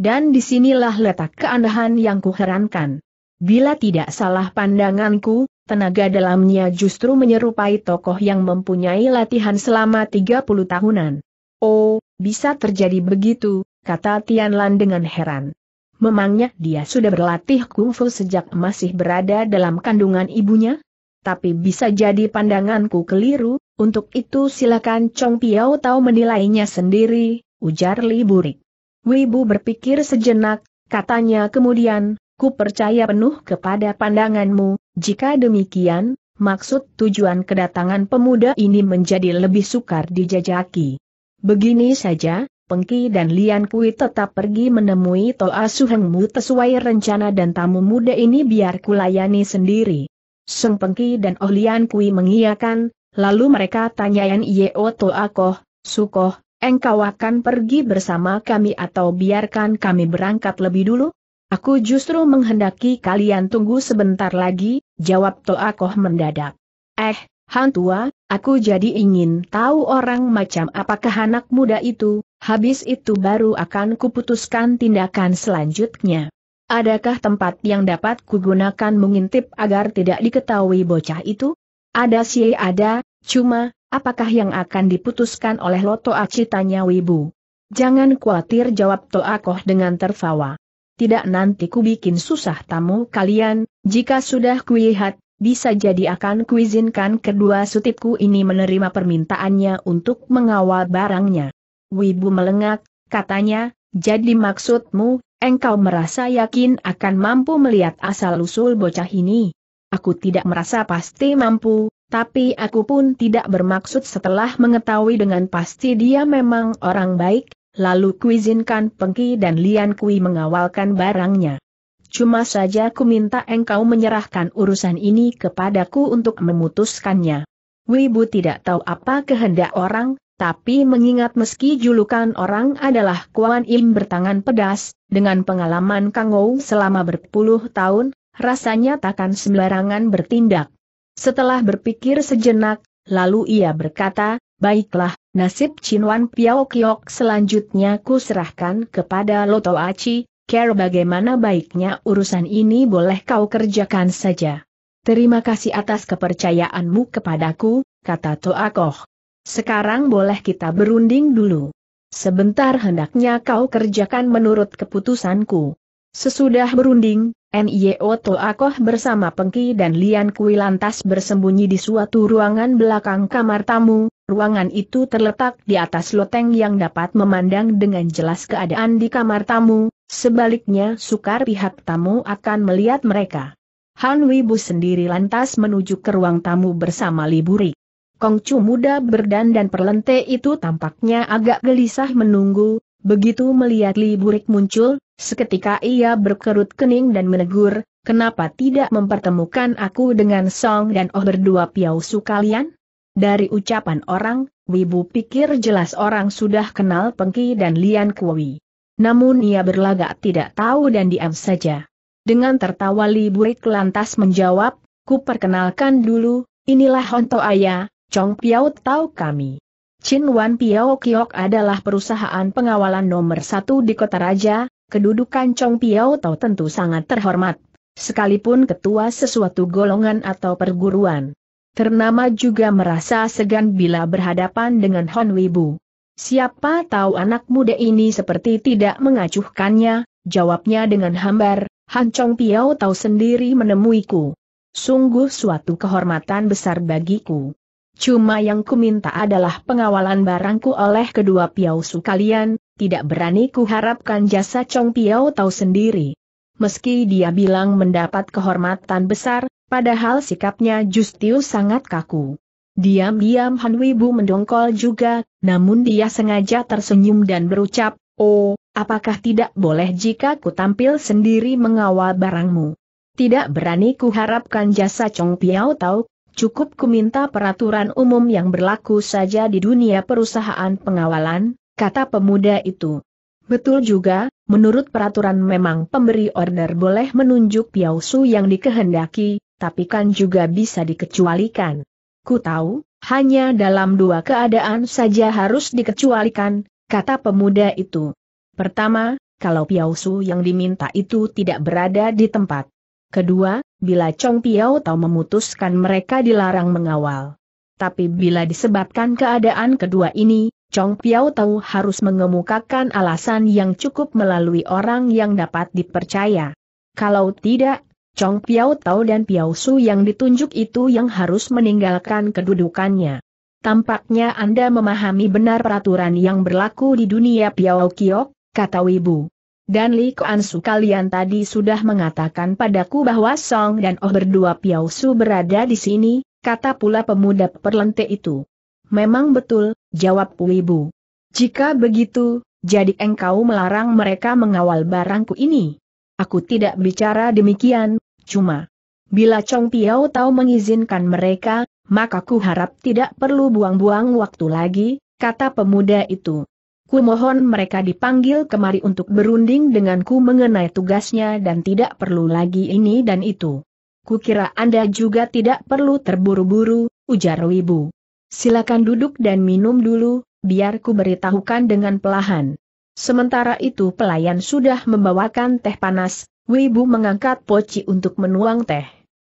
dan disinilah letak keanehan yang kuherankan. Bila tidak salah pandanganku, tenaga dalamnya justru menyerupai tokoh yang mempunyai latihan selama 30 tahunan. Oh, bisa terjadi begitu, kata Tian Lan dengan heran. Memangnya dia sudah berlatih kungfu sejak masih berada dalam kandungan ibunya? Tapi bisa jadi pandanganku keliru, untuk itu silakan Chong Piao tahu menilainya sendiri, ujar Li Burik. Wibu berpikir sejenak, katanya kemudian, ku percaya penuh kepada pandanganmu, jika demikian, maksud tujuan kedatangan pemuda ini menjadi lebih sukar dijajaki. Begini saja, Pengki dan Lian Kui tetap pergi menemui Toa Suhengmu sesuai rencana dan tamu muda ini biar kulayani sendiri. Seng Pengki dan Oh Lian Kui mengiyakan, lalu mereka tanyain Yeo Toa Koh, Sukoh, engkau akan pergi bersama kami atau biarkan kami berangkat lebih dulu? Aku justru menghendaki kalian tunggu sebentar lagi, jawab Toakoh mendadak. Eh, hantua, aku jadi ingin tahu orang macam apakah anak muda itu, habis itu baru akan kuputuskan tindakan selanjutnya. Adakah tempat yang dapat kugunakan mengintip agar tidak diketahui bocah itu? Ada sih ada, cuma, apakah yang akan diputuskan oleh Loto Acitanya tanya Wibu? Jangan khawatir jawab Toakoh dengan tertawa tidak nanti ku bikin susah tamu kalian, jika sudah kulihat, bisa jadi akan kuizinkan kedua sutipku ini menerima permintaannya untuk mengawal barangnya. Wibu melengak, katanya, jadi maksudmu, engkau merasa yakin akan mampu melihat asal-usul bocah ini? Aku tidak merasa pasti mampu, tapi aku pun tidak bermaksud setelah mengetahui dengan pasti dia memang orang baik, lalu kuizinkan Pengki dan Lian Kui mengawalkan barangnya. Cuma saja ku minta engkau menyerahkan urusan ini kepadaku untuk memutuskannya. Wibu tidak tahu apa kehendak orang, tapi mengingat meski julukan orang adalah Kuan Im bertangan pedas, dengan pengalaman Kang Wu selama berpuluh tahun, rasanya takkan sembarangan bertindak. Setelah berpikir sejenak, lalu ia berkata, Baiklah, Nasib Chinwan Piao Kiok selanjutnya kuserahkan kepada Loto Aci, care bagaimana baiknya urusan ini boleh kau kerjakan saja. Terima kasih atas kepercayaanmu kepadaku, kata Koh. Sekarang boleh kita berunding dulu. Sebentar hendaknya kau kerjakan menurut keputusanku. Sesudah berunding, NIO Koh bersama Pengki dan Lian Kui lantas bersembunyi di suatu ruangan belakang kamar tamu, Ruangan itu terletak di atas loteng yang dapat memandang dengan jelas keadaan di kamar tamu, sebaliknya sukar pihak tamu akan melihat mereka. Han Wibu sendiri lantas menuju ke ruang tamu bersama Liburi. Kongcu muda berdan dan perlente itu tampaknya agak gelisah menunggu, begitu melihat Liburik muncul, seketika ia berkerut kening dan menegur, kenapa tidak mempertemukan aku dengan Song dan Oh berdua piausu kalian? Dari ucapan orang, Wibu pikir jelas orang sudah kenal Pengki dan Lian Kuwi. Namun ia berlagak tidak tahu dan diam saja. Dengan tertawa liburik lantas menjawab, ku perkenalkan dulu, inilah Honto Ayah, Chong Piao tahu kami. Chin Wan Piao Kiok adalah perusahaan pengawalan nomor satu di kota raja, kedudukan Chong Piao Tau tentu sangat terhormat, sekalipun ketua sesuatu golongan atau perguruan ternama juga merasa segan bila berhadapan dengan Hon Wibu. Siapa tahu anak muda ini seperti tidak mengacuhkannya, jawabnya dengan hambar, Han Chong Piao tahu sendiri menemuiku. Sungguh suatu kehormatan besar bagiku. Cuma yang kuminta adalah pengawalan barangku oleh kedua Piao Su kalian, tidak berani kuharapkan jasa Chong Piao tahu sendiri. Meski dia bilang mendapat kehormatan besar, Padahal sikapnya Justius sangat kaku. Diam-diam Han Wibu mendongkol juga, namun dia sengaja tersenyum dan berucap, Oh, apakah tidak boleh jika ku tampil sendiri mengawal barangmu? Tidak berani ku harapkan jasa Chong Piao tahu, cukup ku minta peraturan umum yang berlaku saja di dunia perusahaan pengawalan, kata pemuda itu. Betul juga, menurut peraturan memang pemberi order boleh menunjuk Piao Su yang dikehendaki, tapi kan juga bisa dikecualikan. Ku tahu, hanya dalam dua keadaan saja harus dikecualikan, kata pemuda itu. Pertama, kalau Piao yang diminta itu tidak berada di tempat. Kedua, bila Chong Piao tahu memutuskan mereka dilarang mengawal. Tapi bila disebabkan keadaan kedua ini, Chong Piao tahu harus mengemukakan alasan yang cukup melalui orang yang dapat dipercaya. Kalau tidak, Chong Piao Tao dan Piao Su yang ditunjuk itu yang harus meninggalkan kedudukannya. Tampaknya Anda memahami benar peraturan yang berlaku di dunia Piao Kiok, kata Wibu. Dan Li Kuan Su kalian tadi sudah mengatakan padaku bahwa Song dan Oh berdua Piao Su berada di sini, kata pula pemuda perlente itu. Memang betul, jawab Wibu. Jika begitu, jadi engkau melarang mereka mengawal barangku ini. Aku tidak bicara demikian, Cuma, Bila Chong Piao tahu mengizinkan mereka, maka ku harap tidak perlu buang-buang waktu lagi, kata pemuda itu. Ku mohon mereka dipanggil kemari untuk berunding denganku mengenai tugasnya dan tidak perlu lagi ini dan itu. Kukira Anda juga tidak perlu terburu-buru, ujar Wibu. Silakan duduk dan minum dulu, biar ku beritahukan dengan pelahan. Sementara itu pelayan sudah membawakan teh panas, Wibu mengangkat poci untuk menuang teh.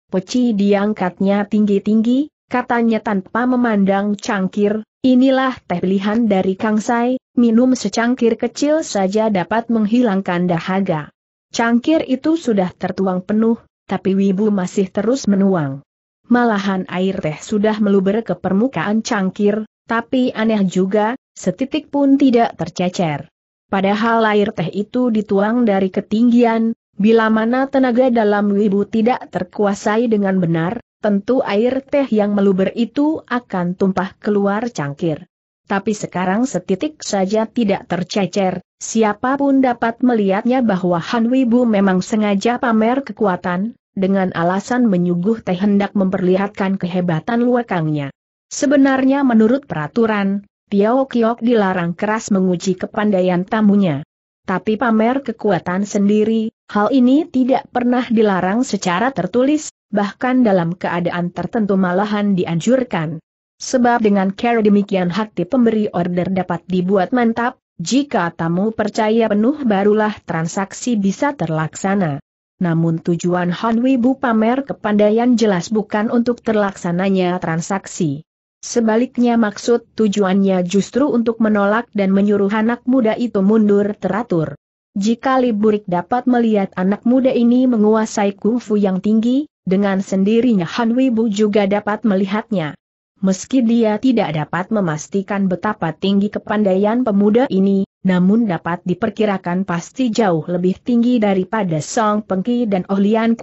Poci diangkatnya tinggi-tinggi, katanya tanpa memandang cangkir, inilah teh pilihan dari Kang Sai, minum secangkir kecil saja dapat menghilangkan dahaga. Cangkir itu sudah tertuang penuh, tapi Wibu masih terus menuang. Malahan air teh sudah meluber ke permukaan cangkir, tapi aneh juga, setitik pun tidak tercecer. Padahal air teh itu dituang dari ketinggian, Bila mana tenaga dalam wibu tidak terkuasai dengan benar, tentu air teh yang meluber itu akan tumpah keluar cangkir. Tapi sekarang setitik saja tidak tercecer, siapapun dapat melihatnya bahwa Han Wibu memang sengaja pamer kekuatan, dengan alasan menyuguh teh hendak memperlihatkan kehebatan luakangnya. Sebenarnya menurut peraturan, Tiao Kiok dilarang keras menguji kepandaian tamunya. Tapi pamer kekuatan sendiri, Hal ini tidak pernah dilarang secara tertulis, bahkan dalam keadaan tertentu malahan dianjurkan. Sebab dengan cara demikian hati pemberi order dapat dibuat mantap, jika tamu percaya penuh barulah transaksi bisa terlaksana. Namun tujuan Han Wibu pamer kepandaian jelas bukan untuk terlaksananya transaksi. Sebaliknya maksud tujuannya justru untuk menolak dan menyuruh anak muda itu mundur teratur. Jika Liburik dapat melihat anak muda ini menguasai kungfu yang tinggi, dengan sendirinya Han Wibu juga dapat melihatnya. Meski dia tidak dapat memastikan betapa tinggi kepandaian pemuda ini, namun dapat diperkirakan pasti jauh lebih tinggi daripada Song Pengki dan Oh Lian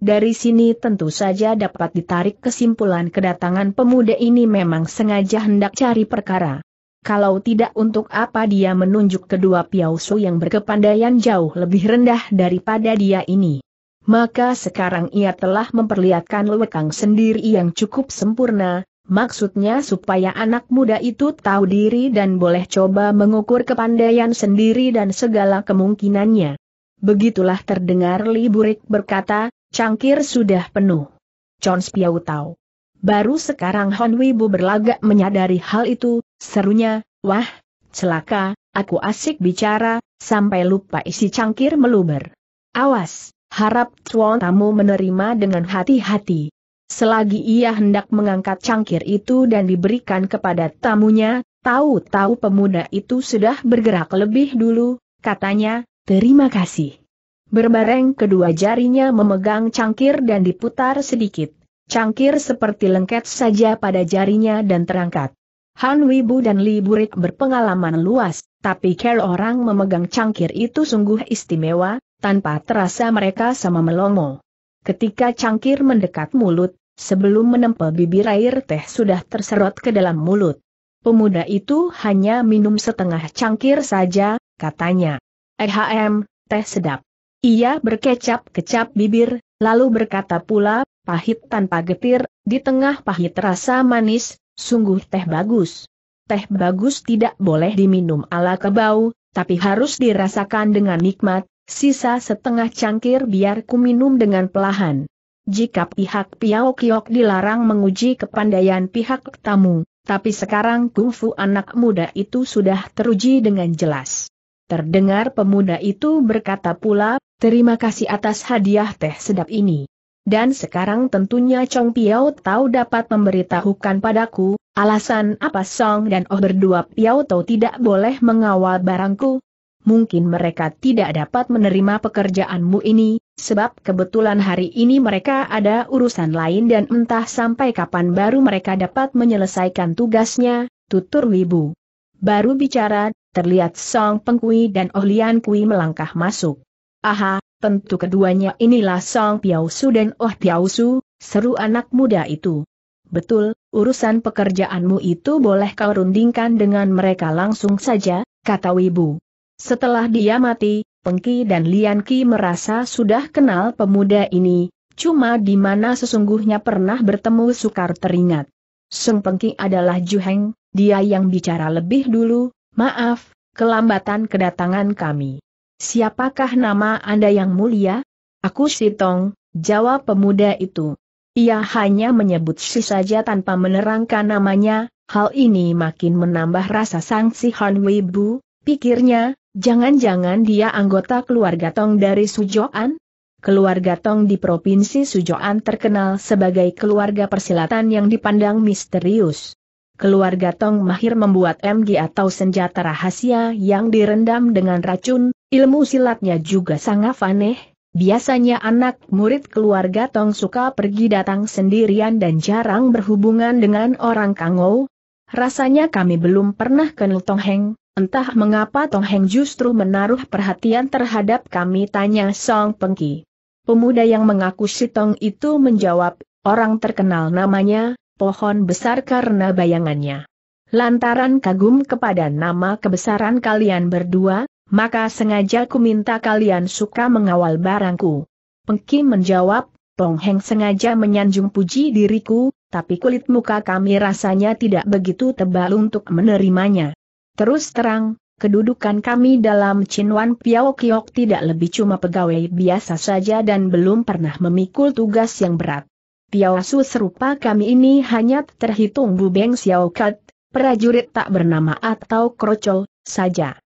Dari sini tentu saja dapat ditarik kesimpulan kedatangan pemuda ini memang sengaja hendak cari perkara kalau tidak untuk apa dia menunjuk kedua Piausu yang berkepandaian jauh lebih rendah daripada dia ini. Maka sekarang ia telah memperlihatkan lewekang sendiri yang cukup sempurna, Maksudnya supaya anak muda itu tahu diri dan boleh coba mengukur kepandaian sendiri dan segala kemungkinannya. Begitulah terdengar Li Burik berkata, cangkir sudah penuh. Chons piau tahu. Baru sekarang Hon Wibu berlagak menyadari hal itu, Serunya, wah, celaka, aku asik bicara, sampai lupa isi cangkir meluber. Awas, harap tuan tamu menerima dengan hati-hati. Selagi ia hendak mengangkat cangkir itu dan diberikan kepada tamunya, tahu-tahu pemuda itu sudah bergerak lebih dulu, katanya, terima kasih. Berbareng kedua jarinya memegang cangkir dan diputar sedikit. Cangkir seperti lengket saja pada jarinya dan terangkat. Han Wibu dan Li Burit berpengalaman luas, tapi care orang memegang cangkir itu sungguh istimewa, tanpa terasa mereka sama melongo. Ketika cangkir mendekat mulut, sebelum menempel bibir air teh sudah terserot ke dalam mulut. Pemuda itu hanya minum setengah cangkir saja, katanya. Ehm, teh sedap. Ia berkecap-kecap bibir, lalu berkata pula, pahit tanpa getir, di tengah pahit rasa manis, Sungguh teh bagus. Teh bagus tidak boleh diminum ala kebau, tapi harus dirasakan dengan nikmat, sisa setengah cangkir biar ku minum dengan pelahan. Jika pihak Piao Kiok dilarang menguji kepandaian pihak tamu, tapi sekarang kungfu anak muda itu sudah teruji dengan jelas. Terdengar pemuda itu berkata pula, terima kasih atas hadiah teh sedap ini. Dan sekarang tentunya Chong Piao tahu dapat memberitahukan padaku, alasan apa Song dan Oh berdua Piao tahu tidak boleh mengawal barangku. Mungkin mereka tidak dapat menerima pekerjaanmu ini, sebab kebetulan hari ini mereka ada urusan lain dan entah sampai kapan baru mereka dapat menyelesaikan tugasnya, tutur Wibu. Baru bicara, terlihat Song Pengkui dan Oh Lian Kui melangkah masuk. Aha, tentu keduanya inilah Song Piausu dan Oh Piausu, seru anak muda itu. Betul, urusan pekerjaanmu itu boleh kau rundingkan dengan mereka langsung saja, kata Wibu. Setelah dia mati, Pengki dan Lianki merasa sudah kenal pemuda ini, cuma di mana sesungguhnya pernah bertemu sukar teringat. Sung Pengki adalah Juheng, dia yang bicara lebih dulu, maaf, kelambatan kedatangan kami. Siapakah nama Anda yang mulia? Aku Sitong, jawab pemuda itu. Ia hanya menyebut si saja tanpa menerangkan namanya, hal ini makin menambah rasa sangsi Han Weibu, pikirnya, jangan-jangan dia anggota keluarga Tong dari Sujoan? Keluarga Tong di Provinsi Sujoan terkenal sebagai keluarga persilatan yang dipandang misterius. Keluarga Tong mahir membuat MG atau senjata rahasia yang direndam dengan racun, Ilmu silatnya juga sangat aneh, biasanya anak murid keluarga Tong suka pergi datang sendirian dan jarang berhubungan dengan orang Kangou. Rasanya kami belum pernah kenal Tong Heng, entah mengapa Tong Heng justru menaruh perhatian terhadap kami tanya Song Pengki. Pemuda yang mengaku si Tong itu menjawab, orang terkenal namanya, pohon besar karena bayangannya. Lantaran kagum kepada nama kebesaran kalian berdua, maka sengaja ku minta kalian suka mengawal barangku. Pengki menjawab, Tong Heng sengaja menyanjung puji diriku, tapi kulit muka kami rasanya tidak begitu tebal untuk menerimanya. Terus terang, kedudukan kami dalam Chinwan Piao Kiok tidak lebih cuma pegawai biasa saja dan belum pernah memikul tugas yang berat. Piao Su serupa kami ini hanya terhitung Bubeng Xiao Kat, prajurit tak bernama atau krocol, saja.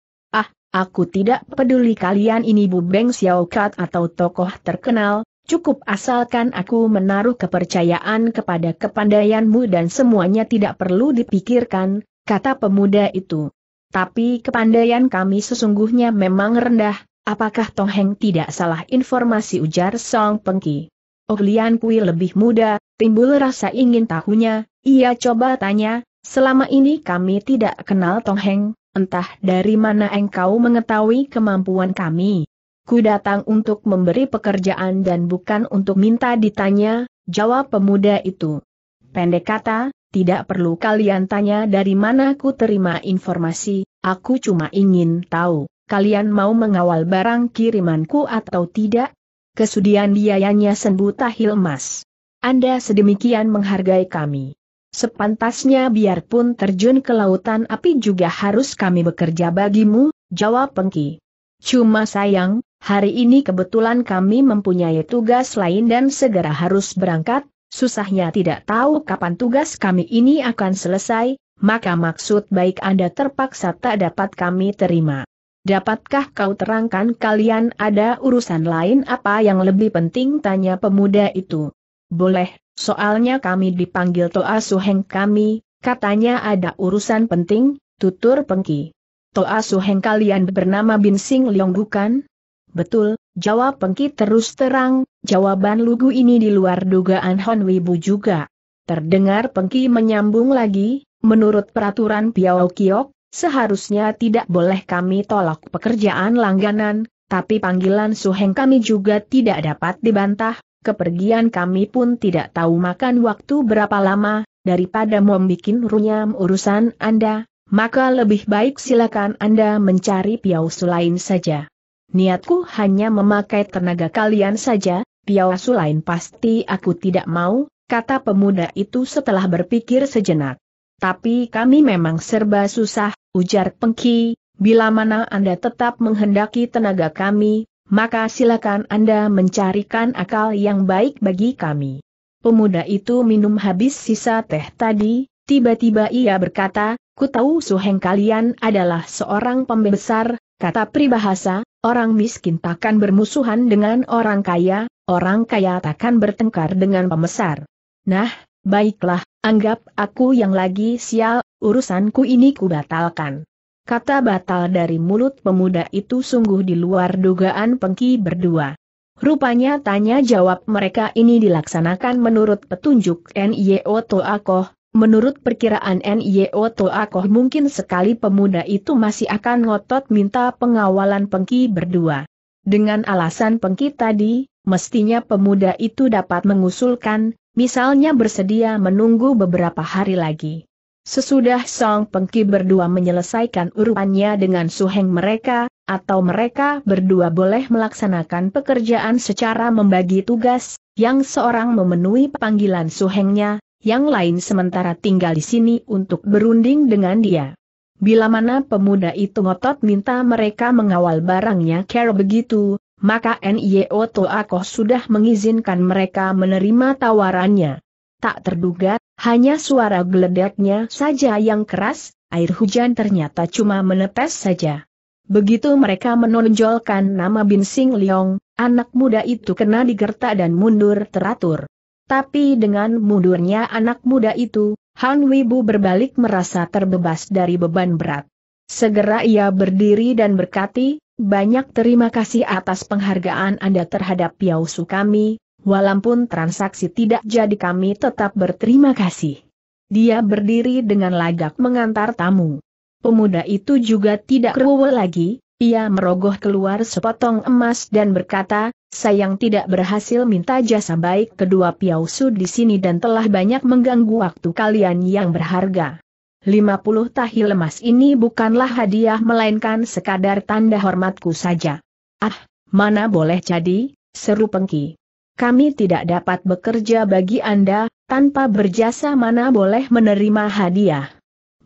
Aku tidak peduli kalian ini Bu Bubeng Xiaokat atau tokoh terkenal, cukup asalkan aku menaruh kepercayaan kepada kepandaianmu dan semuanya tidak perlu dipikirkan, kata pemuda itu. Tapi kepandaian kami sesungguhnya memang rendah, apakah Tong Heng tidak salah informasi ujar Song Pengki. Oh Lian Kui lebih muda, timbul rasa ingin tahunya, ia coba tanya, selama ini kami tidak kenal Tong Heng, entah dari mana engkau mengetahui kemampuan kami. Ku datang untuk memberi pekerjaan dan bukan untuk minta ditanya, jawab pemuda itu. Pendek kata, tidak perlu kalian tanya dari mana ku terima informasi, aku cuma ingin tahu, kalian mau mengawal barang kirimanku atau tidak? Kesudian biayanya sembuh tahil emas. Anda sedemikian menghargai kami. Sepantasnya biarpun terjun ke lautan api juga harus kami bekerja bagimu, jawab Pengki. Cuma sayang, hari ini kebetulan kami mempunyai tugas lain dan segera harus berangkat, susahnya tidak tahu kapan tugas kami ini akan selesai, maka maksud baik Anda terpaksa tak dapat kami terima. Dapatkah kau terangkan kalian ada urusan lain apa yang lebih penting tanya pemuda itu? Boleh, Soalnya kami dipanggil Toa Suheng kami, katanya ada urusan penting, tutur Pengki. Toa Suheng kalian bernama Bin Sing Leong bukan? Betul, jawab Pengki terus terang, jawaban Lugu ini di luar dugaan Hon Wibu juga. Terdengar Pengki menyambung lagi, menurut peraturan Piao Kiok, seharusnya tidak boleh kami tolak pekerjaan langganan, tapi panggilan Suheng kami juga tidak dapat dibantah, Kepergian kami pun tidak tahu makan waktu berapa lama, daripada membuat runyam urusan Anda, maka lebih baik silakan Anda mencari piausu lain saja. Niatku hanya memakai tenaga kalian saja, piausu lain pasti aku tidak mau, kata pemuda itu setelah berpikir sejenak. Tapi kami memang serba susah, ujar Pengki, bila mana Anda tetap menghendaki tenaga kami, maka silakan Anda mencarikan akal yang baik bagi kami. Pemuda itu minum habis sisa teh tadi, tiba-tiba ia berkata, ku tahu suheng kalian adalah seorang pembesar, kata pribahasa. orang miskin takkan bermusuhan dengan orang kaya, orang kaya takkan bertengkar dengan pembesar. Nah, baiklah, anggap aku yang lagi sial, urusanku ini kubatalkan. Kata batal dari mulut pemuda itu sungguh di luar dugaan pengki berdua. Rupanya tanya jawab mereka ini dilaksanakan menurut petunjuk NIO Toakoh, menurut perkiraan NIO Toakoh mungkin sekali pemuda itu masih akan ngotot minta pengawalan pengki berdua. Dengan alasan pengki tadi, mestinya pemuda itu dapat mengusulkan, misalnya bersedia menunggu beberapa hari lagi. Sesudah Song Pengki berdua menyelesaikan urusannya dengan suheng mereka, atau mereka berdua boleh melaksanakan pekerjaan secara membagi tugas, yang seorang memenuhi panggilan suhengnya, yang lain sementara tinggal di sini untuk berunding dengan dia. Bila mana pemuda itu ngotot minta mereka mengawal barangnya kero begitu, maka NIO Toakoh sudah mengizinkan mereka menerima tawarannya tak terduga, hanya suara geledeknya saja yang keras, air hujan ternyata cuma menetes saja. Begitu mereka menonjolkan nama Bin Sing Leong, anak muda itu kena digertak dan mundur teratur. Tapi dengan mundurnya anak muda itu, Han Wibu berbalik merasa terbebas dari beban berat. Segera ia berdiri dan berkati, banyak terima kasih atas penghargaan Anda terhadap Piausu kami, walaupun transaksi tidak jadi kami tetap berterima kasih. Dia berdiri dengan lagak mengantar tamu. Pemuda itu juga tidak rewel lagi, ia merogoh keluar sepotong emas dan berkata, sayang tidak berhasil minta jasa baik kedua piausu di sini dan telah banyak mengganggu waktu kalian yang berharga. 50 tahil emas ini bukanlah hadiah melainkan sekadar tanda hormatku saja. Ah, mana boleh jadi, seru pengki kami tidak dapat bekerja bagi Anda, tanpa berjasa mana boleh menerima hadiah.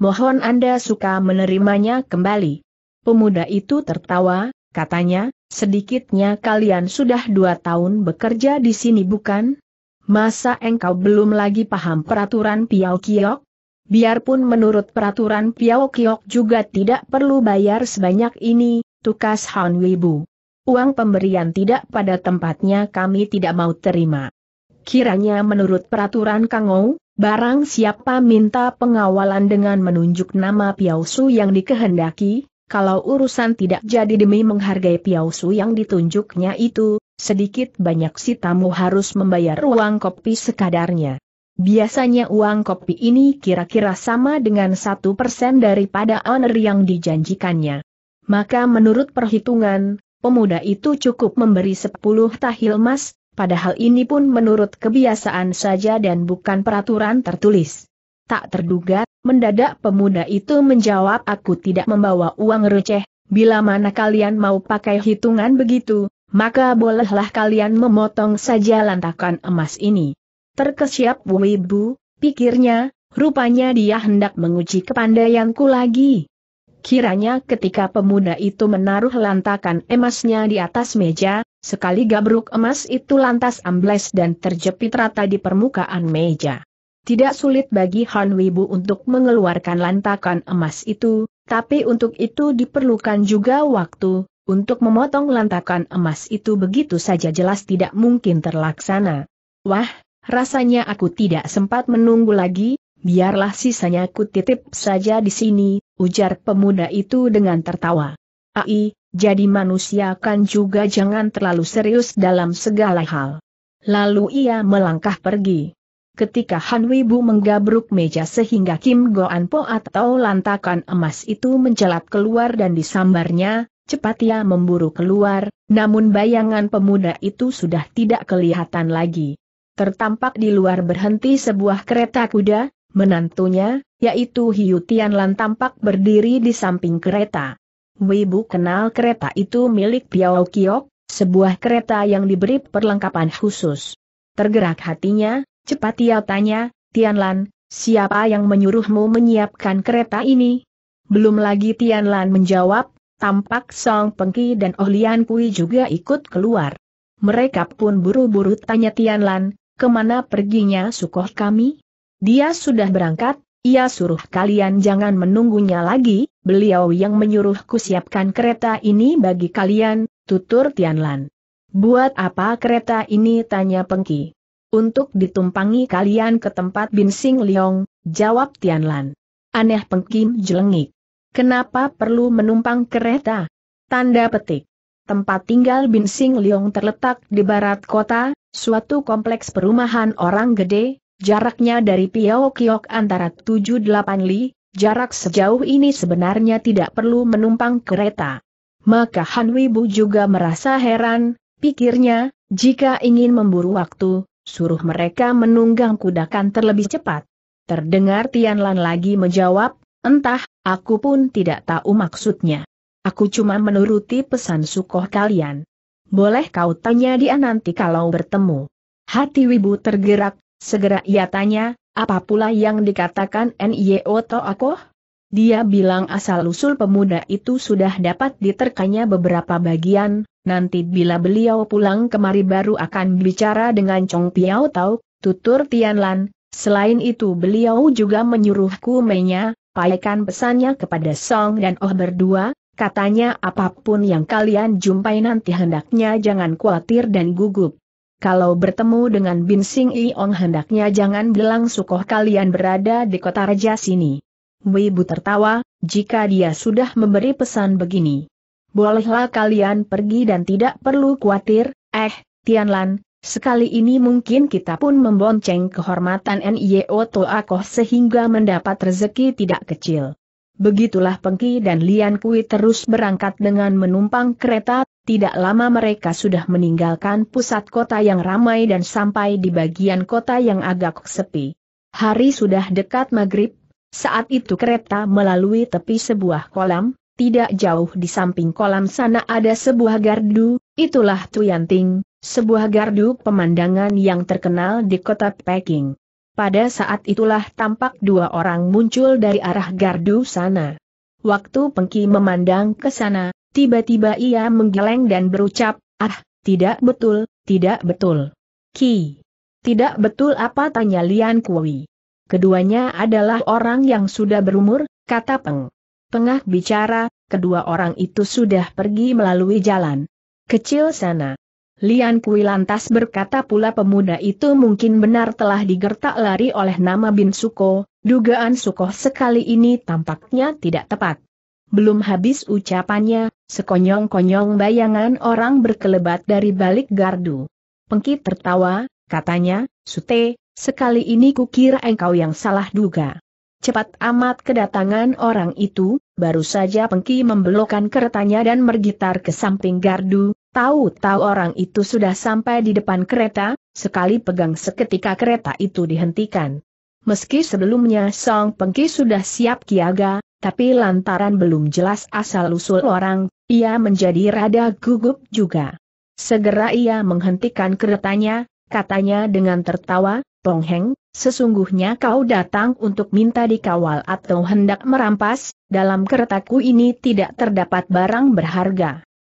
Mohon Anda suka menerimanya kembali. Pemuda itu tertawa, katanya, sedikitnya kalian sudah dua tahun bekerja di sini bukan? Masa engkau belum lagi paham peraturan Piao Kiok? Biarpun menurut peraturan Piao Kiok juga tidak perlu bayar sebanyak ini, tukas Han Wibu uang pemberian tidak pada tempatnya kami tidak mau terima. Kiranya menurut peraturan Kangou, barang siapa minta pengawalan dengan menunjuk nama Piausu yang dikehendaki, kalau urusan tidak jadi demi menghargai Piausu yang ditunjuknya itu, sedikit banyak si tamu harus membayar uang kopi sekadarnya. Biasanya uang kopi ini kira-kira sama dengan satu persen daripada honor yang dijanjikannya. Maka menurut perhitungan, pemuda itu cukup memberi sepuluh tahil emas, padahal ini pun menurut kebiasaan saja dan bukan peraturan tertulis. Tak terduga, mendadak pemuda itu menjawab aku tidak membawa uang receh, bila mana kalian mau pakai hitungan begitu, maka bolehlah kalian memotong saja lantakan emas ini. Terkesiap Wibu, pikirnya, rupanya dia hendak menguji kepandaianku lagi. Kiranya ketika pemuda itu menaruh lantakan emasnya di atas meja, sekali gabruk emas itu lantas ambles dan terjepit rata di permukaan meja. Tidak sulit bagi Han Wibu untuk mengeluarkan lantakan emas itu, tapi untuk itu diperlukan juga waktu, untuk memotong lantakan emas itu begitu saja jelas tidak mungkin terlaksana. Wah, rasanya aku tidak sempat menunggu lagi, biarlah sisanya ku titip saja di sini, ujar pemuda itu dengan tertawa. Ai, jadi manusia kan juga jangan terlalu serius dalam segala hal. Lalu ia melangkah pergi. Ketika Han Wibu menggabruk meja sehingga Kim Goan Po atau lantakan emas itu mencelat keluar dan disambarnya, cepat ia memburu keluar, namun bayangan pemuda itu sudah tidak kelihatan lagi. Tertampak di luar berhenti sebuah kereta kuda, menantunya, yaitu Hiu Tianlan tampak berdiri di samping kereta. Weibu kenal kereta itu milik Piao Kiok, sebuah kereta yang diberi perlengkapan khusus. Tergerak hatinya, cepat ia tanya, Tianlan, siapa yang menyuruhmu menyiapkan kereta ini? Belum lagi Tianlan menjawab, tampak Song Pengki dan Oh Lian Kui juga ikut keluar. Mereka pun buru-buru tanya Tianlan, kemana perginya sukoh kami? Dia sudah berangkat, ia suruh kalian jangan menunggunya lagi, beliau yang menyuruhku siapkan kereta ini bagi kalian, tutur Tianlan. Buat apa kereta ini tanya Pengki? Untuk ditumpangi kalian ke tempat Binsing Liong, jawab Tianlan. Aneh Pengki jelengik. Kenapa perlu menumpang kereta? Tanda petik. Tempat tinggal Binsing Liong terletak di barat kota, suatu kompleks perumahan orang gede, Jaraknya dari Piao Kiok antara 7-8 li, jarak sejauh ini sebenarnya tidak perlu menumpang kereta. Maka Han Wibu juga merasa heran, pikirnya, jika ingin memburu waktu, suruh mereka menunggang kudakan terlebih cepat. Terdengar Tian Lan lagi menjawab, entah, aku pun tidak tahu maksudnya. Aku cuma menuruti pesan sukoh kalian. Boleh kau tanya dia nanti kalau bertemu. Hati Wibu tergerak, Segera ia tanya, apa pula yang dikatakan N.I.O. Toakoh? Dia bilang asal-usul pemuda itu sudah dapat diterkanya beberapa bagian, nanti bila beliau pulang kemari baru akan bicara dengan Chong Piao Tau, tutur Tianlan, selain itu beliau juga menyuruhku menya, paikan pesannya kepada Song dan Oh berdua, katanya apapun yang kalian jumpai nanti hendaknya jangan khawatir dan gugup kalau bertemu dengan Bin Sing Iong hendaknya jangan bilang sukoh kalian berada di kota raja sini. Wibu tertawa, jika dia sudah memberi pesan begini. Bolehlah kalian pergi dan tidak perlu khawatir, eh, Tianlan, sekali ini mungkin kita pun membonceng kehormatan NIO Toakoh sehingga mendapat rezeki tidak kecil. Begitulah Pengki dan Lian Kui terus berangkat dengan menumpang kereta tidak lama mereka sudah meninggalkan pusat kota yang ramai dan sampai di bagian kota yang agak sepi. Hari sudah dekat maghrib, saat itu kereta melalui tepi sebuah kolam, tidak jauh di samping kolam sana ada sebuah gardu, itulah Tuyanting, sebuah gardu pemandangan yang terkenal di kota Peking. Pada saat itulah tampak dua orang muncul dari arah gardu sana. Waktu Pengki memandang ke sana, Tiba-tiba ia menggeleng dan berucap, ah, tidak betul, tidak betul. Ki. Tidak betul apa tanya Lian Kui. Keduanya adalah orang yang sudah berumur, kata Peng. Tengah bicara, kedua orang itu sudah pergi melalui jalan. Kecil sana. Lian Kui lantas berkata pula pemuda itu mungkin benar telah digertak lari oleh nama Bin Suko, dugaan Suko sekali ini tampaknya tidak tepat. Belum habis ucapannya, sekonyong-konyong bayangan orang berkelebat dari balik gardu. Pengki tertawa, katanya, Sute, sekali ini kukira engkau yang salah duga. Cepat amat kedatangan orang itu, baru saja Pengki membelokkan keretanya dan mergitar ke samping gardu, tahu-tahu orang itu sudah sampai di depan kereta, sekali pegang seketika kereta itu dihentikan. Meski sebelumnya Song Pengki sudah siap kiaga, tapi lantaran belum jelas asal-usul orang, ia menjadi rada gugup juga. Segera ia menghentikan keretanya, katanya dengan tertawa, Pongheng, sesungguhnya kau datang untuk minta dikawal atau hendak merampas, dalam keretaku ini tidak terdapat barang berharga.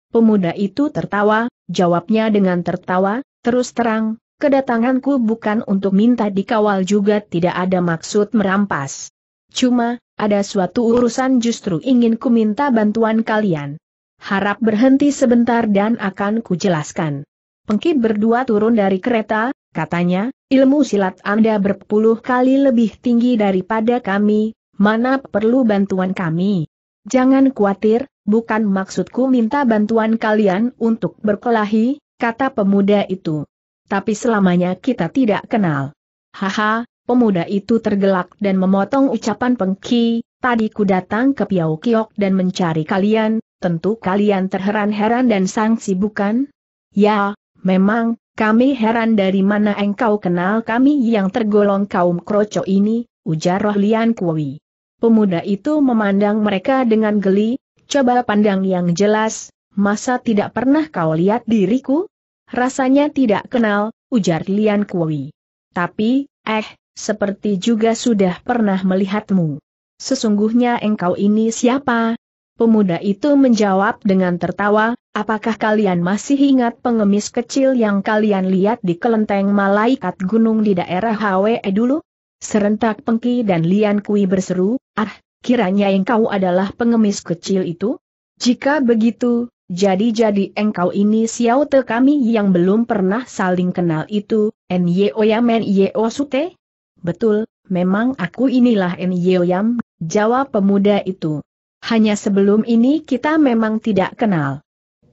Pemuda itu tertawa, jawabnya dengan tertawa, terus terang, kedatanganku bukan untuk minta dikawal juga tidak ada maksud merampas. Cuma, ada suatu urusan justru ingin ku minta bantuan kalian. Harap berhenti sebentar dan akan kujelaskan. Pengki berdua turun dari kereta, katanya, ilmu silat Anda berpuluh kali lebih tinggi daripada kami, mana perlu bantuan kami. Jangan khawatir, bukan maksudku minta bantuan kalian untuk berkelahi, kata pemuda itu. Tapi selamanya kita tidak kenal. Haha, Pemuda itu tergelak dan memotong ucapan Pengki, tadi ku datang ke Piau Kiok dan mencari kalian, tentu kalian terheran-heran dan sangsi bukan? Ya, memang, kami heran dari mana engkau kenal kami yang tergolong kaum kroco ini, ujar Rohlian Kui. Pemuda itu memandang mereka dengan geli, coba pandang yang jelas, masa tidak pernah kau lihat diriku? Rasanya tidak kenal, ujar Lian Kui. Tapi, eh, seperti juga sudah pernah melihatmu. Sesungguhnya engkau ini siapa? Pemuda itu menjawab dengan tertawa, apakah kalian masih ingat pengemis kecil yang kalian lihat di kelenteng malaikat gunung di daerah HWE dulu? Serentak Pengki dan Lian Kui berseru, ah, kiranya engkau adalah pengemis kecil itu? Jika begitu, jadi-jadi engkau ini siaute Te kami yang belum pernah saling kenal itu, N Yamen Yeo Sute? Betul, memang aku inilah En Yeoyam, jawab pemuda itu. Hanya sebelum ini kita memang tidak kenal.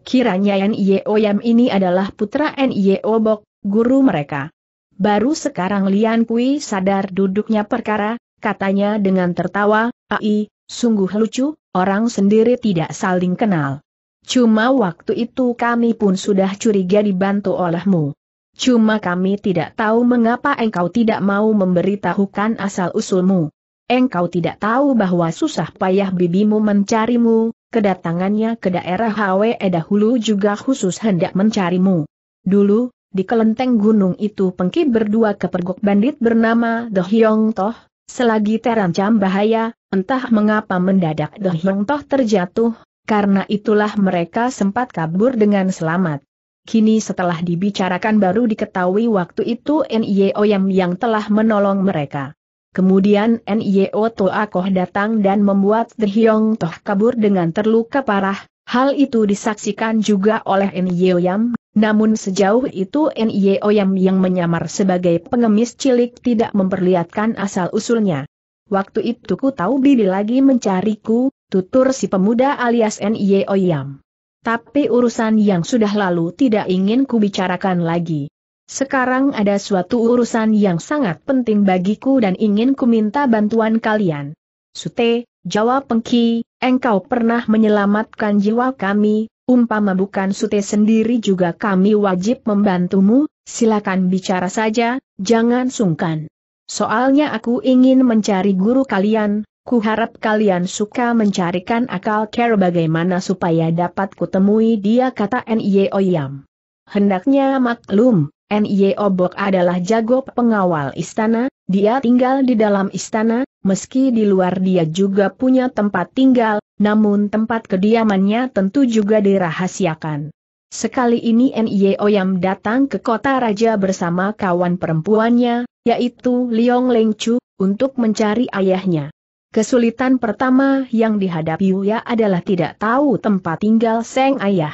Kiranya En Yeoyam ini adalah putra En Yeobok, guru mereka. Baru sekarang Lian Kui sadar duduknya perkara, katanya dengan tertawa, Ai, sungguh lucu, orang sendiri tidak saling kenal. Cuma waktu itu kami pun sudah curiga dibantu olehmu. Cuma kami tidak tahu mengapa engkau tidak mau memberitahukan asal-usulmu. Engkau tidak tahu bahwa susah payah bibimu mencarimu, kedatangannya ke daerah Hwe dahulu juga khusus hendak mencarimu. Dulu, di kelenteng gunung itu pengki berdua kepergok bandit bernama The Hyong Toh, selagi terancam bahaya, entah mengapa mendadak The Hyong Toh terjatuh, karena itulah mereka sempat kabur dengan selamat. Kini setelah dibicarakan baru diketahui waktu itu NIO Yam yang telah menolong mereka. Kemudian NIO Koh datang dan membuat The Hyong Toh kabur dengan terluka parah, hal itu disaksikan juga oleh NIO Yam, namun sejauh itu NIO Yam yang menyamar sebagai pengemis cilik tidak memperlihatkan asal-usulnya. Waktu itu ku tahu Bibi lagi mencariku, tutur si pemuda alias NIO Yam. Tapi urusan yang sudah lalu tidak ingin kubicarakan lagi. Sekarang ada suatu urusan yang sangat penting bagiku dan ingin kuminta bantuan kalian. Sute, jawab Pengki, engkau pernah menyelamatkan jiwa kami, umpama bukan Sute sendiri juga kami wajib membantumu, silakan bicara saja, jangan sungkan. Soalnya aku ingin mencari guru kalian, Kuharap kalian suka mencarikan akal cara bagaimana supaya dapat kutemui dia kata N.I.O. Yam. Hendaknya maklum, N.I.O. Bok adalah jago pengawal istana, dia tinggal di dalam istana, meski di luar dia juga punya tempat tinggal, namun tempat kediamannya tentu juga dirahasiakan. Sekali ini N.I.O. Yam datang ke kota raja bersama kawan perempuannya, yaitu Liong Leng Chu, untuk mencari ayahnya. Kesulitan pertama yang dihadapi Uya adalah tidak tahu tempat tinggal Seng Ayah.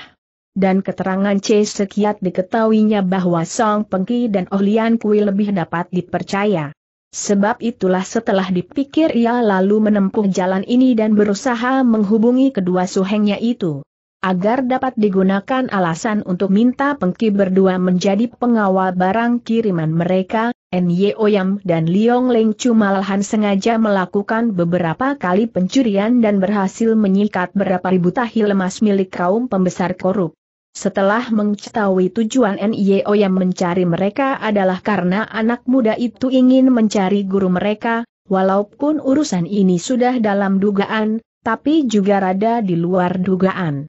Dan keterangan C sekiat diketahuinya bahwa Song Pengki dan Oh Kui lebih dapat dipercaya. Sebab itulah setelah dipikir ia lalu menempuh jalan ini dan berusaha menghubungi kedua suhengnya itu. Agar dapat digunakan alasan untuk minta Pengki berdua menjadi pengawal barang kiriman mereka, Nye Oyam dan Liong Leng Chu malahan sengaja melakukan beberapa kali pencurian dan berhasil menyikat berapa ribu tahil emas milik kaum pembesar korup. Setelah mengetahui tujuan Nye Oyam mencari mereka adalah karena anak muda itu ingin mencari guru mereka, walaupun urusan ini sudah dalam dugaan, tapi juga rada di luar dugaan.